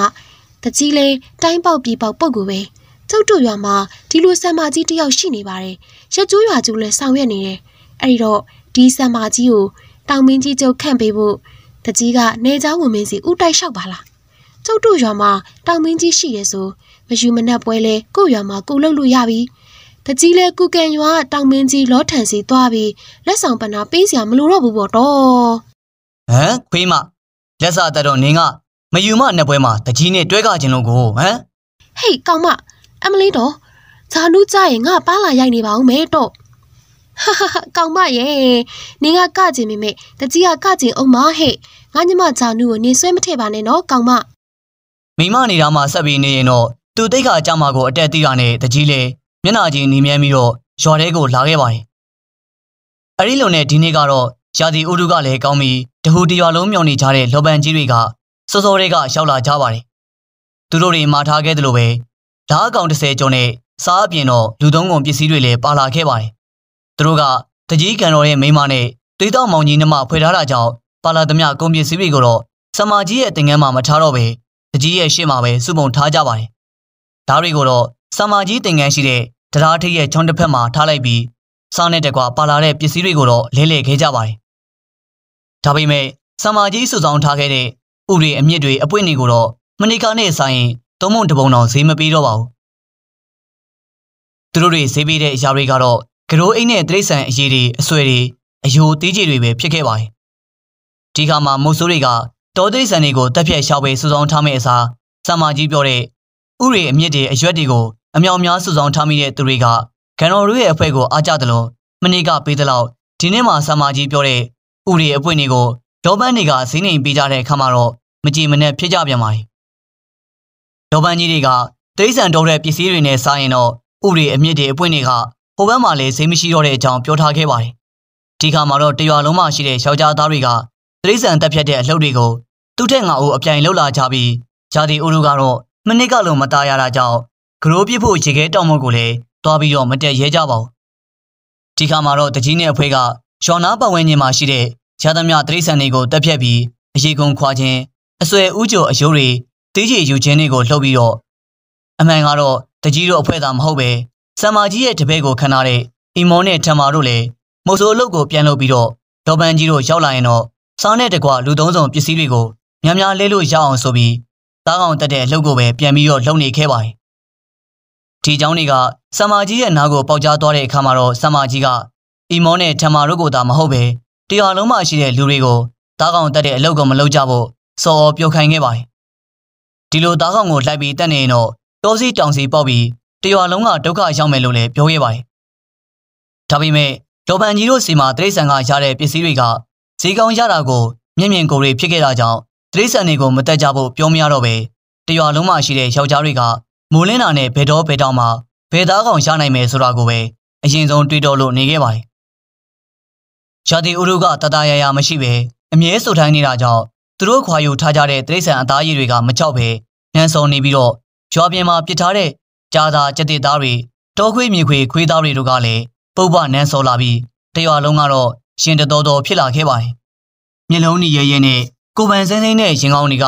ကတကြီးလေးတိုင်းပေါက်ပြီးပေါက်ပုတ်ကိုပဲကျောက်တို့ရွာမှာဒီလိုဆံမကြီးတယောက်ရှိနေပါတယ်ရက်ကျိုးရွာကျိုးလည်းဆောင်ရွက်နေတယ်အဲ့ဒီတော့ဒီဆံမကြီးကိုတောင်မင်းကြီးကျုပ်ခန့်ပေးဖို့တကြီးကနေเจ้าဝင်မင်းစီဥတိုက်လျှောက်ပါလားကျုပ်တို့ရွာမှာတောင်မင်းကြီးရှိရဲဆိုမယူမနှက်ပွဲလဲကို့ရွာမှာကိုလှုပ်လို့ရပြီတကြီးလဲကုကန်ရွာတောင်မင်းကြီးလောထန်စီသွားပြီးလက်ဆောင်ပနာပေးစရာမလိုတော့ဘူးပေါ့တော့ဟမ်ခွေးမလက်စာတတော်နင်းကမယူမနှက်ပွဲမှာတကြီးနဲ့တွဲကခြင်းလို့ကိုဟမ်ဟေးကောင်မအမလေးတော်ဇာနုကြရင်ငါပါလာရိုက်နေပါဦးမဲတော့ဟာဟာကောင်မရဲ့နင်ကကကြင်မိမဲ့တကြီးကကကြင်အောင်မဟဲ့ငါညမဂျာနုကိုနင်ဆွဲမထည့်ပါနဲ့နော်ကောင်မမိမနေတာမှဆက်ပြီးနေရင်တော့သူတိတ်ခါကြမှာကိုအတက်တီးတာနဲ့တကြီးလေမျက်နှာချင်းနီမြန်းပြီးတော့ရွာထဲကိုလာခဲ့ပါတယ်အရီလုံနဲ့ဒီနေ့ကတော့ရာသီဥတုကလည်းကောင်းပြီးတဟူတရွာလုံးမြောင်နေကြတဲ့လောပန်ကြီးတွေကစောစောတွေကရောက်လာကြပါတယ်သူတို့တွေမှာထားခဲ့သလိုပဲဓားအကောင်30ကျော်နဲ့စားအပြင်တော့လူသုံးကုန်ပစ္စည်းတွေလည်းပါလာခဲ့ပါတယ်သူတို့ကတကြီးကံတော်ရဲ့မိမနဲ့သွေးတောက်မောင်ကြီးနှမဖွဲ့ထားတာကြောင့်ပါလာသမျှကုန်ပစ္စည်းတွေကိုတော့စမာကြီးရဲ့တင်ငန်းမှာမထားတော့ပဲတကြီးရဲ့ရှေ့မှာပဲစုပုံထားကြပါတယ်။ဒါတွေကိုတော့စမာကြီးတင်ငန်းရှိတဲ့တရားထည့်ရဲ့ချောင်းတစ်ဖက်မှာထားလိုက်ပြီးစောင်းနဲ့တကွာပါလာတဲ့ပစ္စည်းတွေကိုတော့လဲလှယ်ခဲ့ကြပါတယ်။ဒါပေမဲ့စမာကြီးစုဆောင်ထားခဲ့တဲ့ဥတွေအမြင့်တွေအပွင့်တွေကိုတော့မနီကာနဲ့ဆိုင်ရင်သုံးမုံတပုံတော်ဈေးမပေးတော့ပါဘူး။သူတို့တွေဈေးပေးတဲ့အရာတွေကတော့ဂရိုးအိတ်နဲ့တိရစ္ဆာန်အရေးတွေအဆွဲတွေအယိုသေးကြီးတွေပဲဖြစ်ခဲ့ပါတယ်။ဒီခါမှာမုတ်ဆိုးတွေကတောတိရစ္ဆာန်တွေကိုတက်ဖြတ်ရှောက်ပဲစုဆောင်းထားမယ့်အစားဆမာကြီးပြောတဲ့ဥရိအမြင့်တွေအရွက်တွေကိုအမြောင်များစုဆောင်းထားမိတဲ့သူတွေကဂန်တော်တို့ရဲ့အဖွဲ့ကိုအားကြသလိုမနေ့ကပေးသလောက်ဒီနေ့မှဆမာကြီးပြောတဲ့ဥရိအဖွဲ့တွေကိုဒေါပန်းတွေကဈေးနှိမ်ပေးကြတဲ့အခါမှာတော့မကြည်မနက်ဖြစ်ကြပြန်ပါတယ်။ဒေါပန်းကြီးတွေကတိရစ္ဆာန်တော်တဲ့ပစ္စည်းတွေနဲ့စားရင်တော့ဥရိအမြင့်တွေအဖွဲ့တွေကဟိုဘက်မှာလည်းဈေးမရှိတော့တဲ့အကြောင်းပြောထားခဲ့ပါတယ်။ဒီခါမှာတော့တရွာလုံးမှာရှိတဲ့ယောက်ျားသားတွေကတိရစ္ဆာန်တက်ဖြတ်တဲ့အလှုပ်တွေကိုသူ့ထက်ငါအိုးအပြိုင်လှုပ်လာကြပြီးဂျာဒီအိုလိုကတော့မနစ်ကလုံးမตายရတာကြောင့်ဂရိုးပြစ်ဖို့ရေခဲတောင်မုတ်ကိုလည်းတွားပြီးတော့မတက်ရဲကြပါဘူး။ဒီခါမှာတော့တကြီးနဲ့အဖွဲကရွာနာပတ်ဝန်းကျင်မှာရှိတဲ့ရသမျှတိရစ္ဆာန်တွေကိုတက်ဖြတ်ပြီးအရေးကုန်ခွာခြင်းအစွဲဥကြုံအယိုးတွေတေးချေယူခြင်းတွေကိုလှုပ်ပြီးတော့အမှန်ကတော့တကြီးတို့အဖွဲသားမဟုတ်ပဲဆမ်မာကြီးရဲ့တပည့်ကိုခဏတဲ့အီမွန်နဲ့ထမ်မာတို့လည်းမုတ်ဆိုးအလုပ်ကိုပြန်လုပ်ပြီးတော့ဒေါ်ပန်ကြီးတို့ရောက်လာရင်တော့စားနဲ့တကွလူသုံးစုံပစ္စည်းတွေကိုများများလဲလို့ရအောင်ဆိုပြီးတားကောင်တက်တဲ့အလုပ်ကိုပဲပြန်ပြီးတော့လုပ်နေခဲ့ပါတယ်။ဒီเจ้าတွေကဆမ်မာကြီးရဲ့နားကိုပေါက်ကြားသွားတဲ့အခါမှာတော့ဆမ်မာကြီးကအီမွန်နဲ့ထမ်မာတို့ကိုသာမဟုတ်ပဲတရားလုံးမှရှိတဲ့လူတွေကိုတားကောင်တက်တဲ့အလုပ်ကိုမလုပ်ကြဖို့စော်အော်ပြောခိုင်းခဲ့ပါတယ်။ဒီလိုတားကောင်ကိုလိုက်ပြီးတက်နေရင်တော့တောစီတောင်စီပေါက်ပြီးတရွာလုံးကဒုက္ခရောက်မယ်လို့လည်းပြောခဲ့ပါတယ်။ဒါပေမဲ့လော်ပန်ကြီးတို့စီမှာတရိတ်ဆန်ကရတဲ့ပစ္စည်းတွေကဈေးကောင်းရတာကိုမြင့်မြင့်ကိုယ်တွေဖြစ်ခဲ့တာကြောင့်တရိတ်ဆန်တွေကိုမတက်ကြဖို့ပြောမရတော့ပဲတရွာလုံးမှာရှိတဲ့ယောက်ျားတွေကမိုးလင်းတာနဲ့ဘယ်တော့ဘယ်တော့မှဘယ်သားကောင်ရနိုင်မယ်ဆိုတာကိုပဲအရင်ဆုံးတွေးတော်လို့နေခဲ့ပါတယ်။ရာသီဥတုကတတရရမရှိပဲအမြဲဆူထိုင်းနေတာကြောင့်သူတို့ခွာယူထားကြတဲ့တရိတ်ဆန်အသားရည်တွေကမချောက်ပဲနှမ်းဆုံနေပြီးတော့ကြွားပြင်မှာပစ်ထားတဲ့ကြာသာကြက်တိသားတွေတောခွေးမြေခွေခွေးသားတွေတို့ကလည်းပုပ်ပနန်းစောလာပြီးတရွာလုံးကတော့ရှင်တတော်တော်ဖြစ်လာခဲ့ပါတယ်။မျက်လုံးနီရဲရဲနဲ့ကိုပန်စင်းစင်းနဲ့ရင်ကောင်းတွေက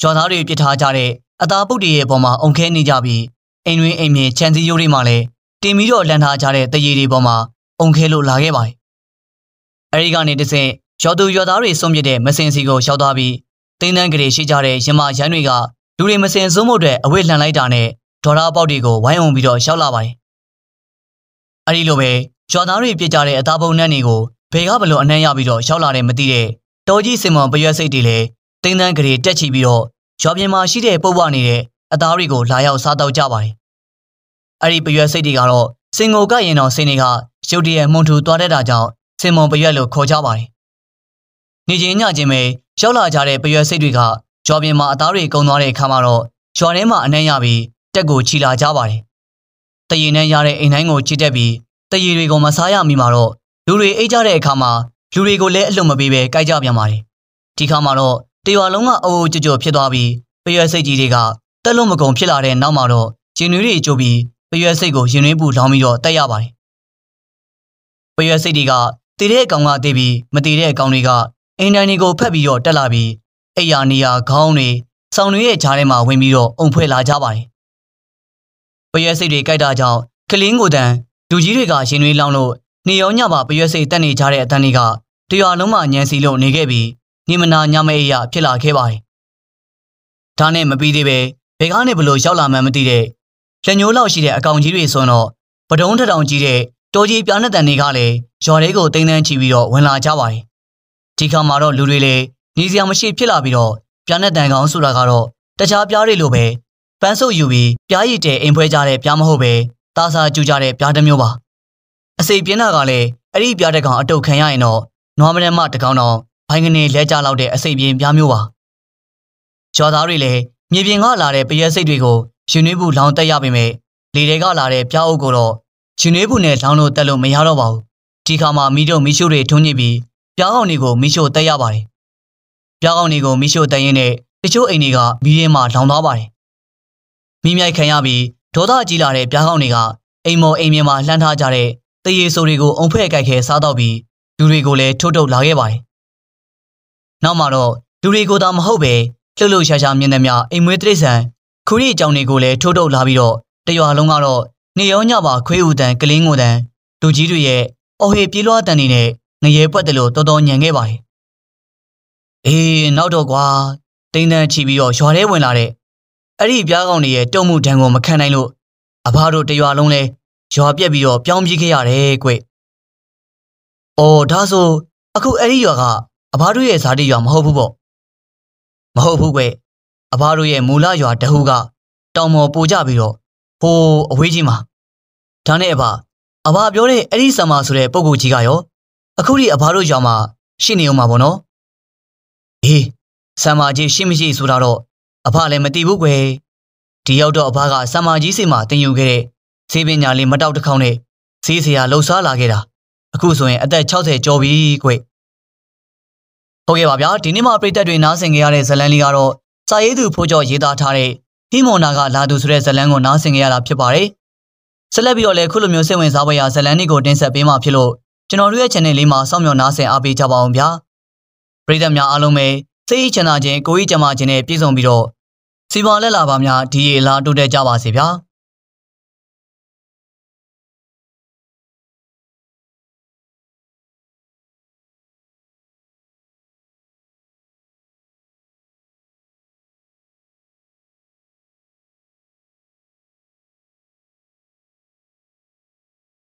ကြွာသားတွေပြစ်ထားကြတဲ့အသားပုတ်တွေရဲ့ပေါ်မှာအုံခဲနေကြပြီးအိမ်တွင်အိမ်ပြင်ခြံစည်းရိုးတွေမှာလည်းတင်ပြီးတော့လန်ထားကြတဲ့တရေတွေပေါ်မှာအုံခဲလို့လာခဲ့ပါတယ်။အဲဒီကနေတဆင့်ရော်သူရော်သားတွေဆုံးပြတဲ့မစင်စီကိုရောက်သွားပြီးတင်းတန်းကလေးရှိကြတဲ့ရမရန်တွေကလူတွေမစင်ဆုံးမှုတွေအဝိလှန်လိုက်တာနဲ့ဒေါ်လာအပေါက်တွေကိုဝိုင်းဝန်းပြီးတော့ရောက်လာပါတယ်။အဲဒီလိုပဲရွာသားတွေပြစ်ကြတဲ့အသားပုံနှံ့တွေကိုဘယ်ကဘလို့အနှံ့ရပြီးတော့ရောက်လာတယ်မသိတဲ့တော်ကြီးစင်မောင်ပရွက်စိတ်တွေလည်းတင်းတန်းကလေးတက်ချီပြီးတော့ရွာပြင်မှာရှိတဲ့ပုပ်ဝနေတဲ့အသားတွေကိုလာရောက်စားတော့ကြပါတယ်။အဲဒီပရွက်စိတ်တွေကတော့စင်ကိုကရင်တော်စင်တွေကရုတ်တရက်မှုန်ထူသွားတတ်တာကြောင့်စင်မောင်ပရွက်လို့ခေါ်ကြပါတယ်။နေချင်းညချင်းပဲရောက်လာကြတဲ့ပရွက်စိတ်တွေကကျော်ပြင်မှာအသားတွေကုံသွားတဲ့အခါမှာတော့ကျော်ထဲမှာအနှံ့ရပြီးတက်ကိုချီလာကြပါတယ်။တရင်နဲ့ရတဲ့အိမ်တိုင်းကိုချစ်တက်ပြီးတရေတွေကိုမစားရမိမှာတော့လူတွေအိတ်ကြတဲ့အခါမှာလူတွေကိုလည်းအလွတ်မပေးပဲကြိုက်ကြပြန်ပါတယ်။ဒီခါမှာတော့တရွာလုံးကအအိုးကြွကြွဖြစ်သွားပြီးပရွက်စိတ်ကြီးတွေကတက်လို့မကုန်ဖြစ်လာတဲ့နောက်မှာတော့ရင်တွေတွေကြိုပြီးပရွက်စိတ်ကိုရင်တွေပူလောင်းပြီးတော့တက်ရပါတယ်။ပရွက်စိတ်တွေကတည်တဲ့အကောင်ကတည်ပြီးမတည်တဲ့အကောင်တွေကအိမ်တိုင်းတွေကို ဖက်ပြီးတော့တက်လာပြီးအိယာနေရာခေါင်းတွေဆောင်းတွေရဲ့ကြားထဲမှာဝင်ပြီးတော့အုံဖွဲ့လာကြပါတယ်ပရွက်စိတ်တွေကြိုက်တာကြောင့်ကလင်းကိုတန်လူကြီးတွေကရှင်တွေလောင်းလို့နေရောညပါပရွက်စိတ်တက်နေကြတဲ့အတန်းတွေကတရွာလုံးမှာညံစီလို့နေခဲ့ပြီးနေမနာညမအေးရဖြစ်လာခဲ့ပါတယ်။ဒါနဲ့မပြီးသေးပဲဘယ်ကနေဘလို့ရောက်လာမှန်းမသိတဲ့လက်ညိုးလောက်ရှိတဲ့အကောင်ကြီးတွေဆိုတော့ပဒုံးထထောင်ကြီးတဲ့တော်ကြီးပြားနဲ့တန်တွေကလည်းရွာတွေကိုတိမ့်တန်းချီပြီးတော့ဝင်လာကြပါတယ်။ဒီခါမှာတော့လူတွေလည်းနေစရာမရှိဖြစ်လာပြီးတော့ပြားနဲ့တန်ကောင်ဆိုတာကတော့တခြားပြားတွေလိုပဲပန်းစုပ်ယူပြီးပြားရည်တဲအိမ်ဖွဲကြတဲ့ပြားမဟုတ်ပဲတာစာကျူကြတဲ့ပြားတစ်မျိုးပါအစိပ်ပြင်းတာကလည်းအဲ့ဒီပြားတစ်ကောင် အတုတ်ခံရရင်တော့နွားမနဲ့မတစ်ကောင်တော့ဘိုင်းကနေလဲကြလောက်တဲ့အစိပ်ပြင်းပြားမျိုးပါကျော်သားတွေလည်းမြေပြင်ကလာတဲ့ပရဲစိတ်တွေကိုရှင်နွေးဘူးလောင်တက်ရပေမဲ့လေတွေကလာတဲ့ပြားအုပ်ကိုတော့ရှင်နွေးဘူးနဲ့လောင်လို့တက်လို့မရတော့ပါဘူးဒီခါမှာမိတို့မိရှုတွေထုံးညစ်ပြီးပြားကောင်တွေကိုမိရှုတက်ရပါတယ်ပြားကောင်တွေကိုမိရှုတက်ရင်တချို့အိမ်တွေကမိရင်မှလောင်သွားပါတယ်မိမြိုက်ခံရပြီးဒေါသကြီးလာတဲ့ပြားကောင်းတွေကအိမ်မော်အိမ်မြင်မှာလှမ်းထားကြတဲ့တရေဆိုတွေကိုအုံဖွဲ့ကြိုက်ခဲစားတော့ပြီးလူတွေကိုလည်းထုတ်ထုတ်လာခဲ့ပါတယ်။နောက်မှာတော့လူတွေကိုသာမဟုတ်ပဲလှုပ်လှုပ်ရှားရှားမြင်သမျှအိမ်မွေးတိရစ္ဆာန်ခူရီအကြောင်းတွေကိုလည်းထုတ်ထုတ်လာပြီးတော့တရွာလုံးကတော့နေရောညပါခွေးဦးတန်ကလင်းငိုတန်လူကြီးတွေရဲ့အော်ဟေပြေးလွှားတန်တွေနဲ့ငရဲပွက်တယ်လို့တော်တော်ညံခဲ့ပါတယ်။အေးနောက်တော့ကွာတိန်တန်ချီပြီးတော့ရွာထဲဝင်လာတဲ့အဲ့ဒီပြားကောင်တွေရဲ့တုံမှုဒဏ်ကိုမခံနိုင်လို့အဘတို့တရွာလုံးလဲရွာပြက်ပြီးတော့ပြောင်းပြေးခဲ့ရတယ်ကွ။အော်ဒါဆို အခုအဲ့ဒီရွာကအဘတို့ရဲ့ဇာတိရွာမဟုတ်ဘူးပေါ့။မဟုတ်ဘူးကွ။အဘတို့ရဲ့မူလရွာတဟုကတောင်ပေါ်ပို့ကြပြီးတော့ဟိုအဝေးကြီးမှာဒါနဲ့အဘအဘပြောတဲ့အဲ့ဒီဆံမာဆိုတဲ့ပုံကူကြီးကရောအခုဒီအဘတို့ရွာမှာရှိနေအောင်ပါဗောနော်။အေးဆံမာကြီးရှိမရှိဆိုတာတော့အဖလည်းမသိဘူးကွယ်ဒီရောက်တော့အဖကဆမကြီးစီမှာတင်ယူခဲ့တဲ့ဈေးပညာလေးမတောက်တစ်ခေါက်နဲ့ဈေးဆရာလှူစားလာခဲ့တာအခုဆိုရင်အသက်60ကျော်ပြီကွယ်ဟုတ်ကဲ့ပါဗျာဒီနေ့မှပြည်သက်တွေနားဆင်ကြရတဲ့ဇလန်းလေးကတော့စာရေးသူဖိုးကျော်ရေးသားထားတဲ့ဟိမွန်နာကလာသူဆိုတဲ့ဇလန်းကိုနားဆင်ကြရတာဖြစ်ပါတယ်ဆက်လက်ပြီးတော့လည်းခုလိုမျိုးစိတ်ဝင်စားဖွယ်ရာဇလန်းလေးကိုတင်ဆက်ပေးမှာဖြစ်လို့ကျွန်တော်တို့ရဲ့ channel လေးမှာစောင့်မျှော်နားဆင်အားပေးကြပါအောင်ဗျာပရိသတ်များအားလုံးပဲစိတ်ချမ်းသာခြင်းကိုယ်ရေးကျန်းမာခြင်းနဲ့ပြည့်စုံပြီးတော့စီမံလက်လာပါများဒီရေလာတိုးတက်ကြပါစေဗျာ။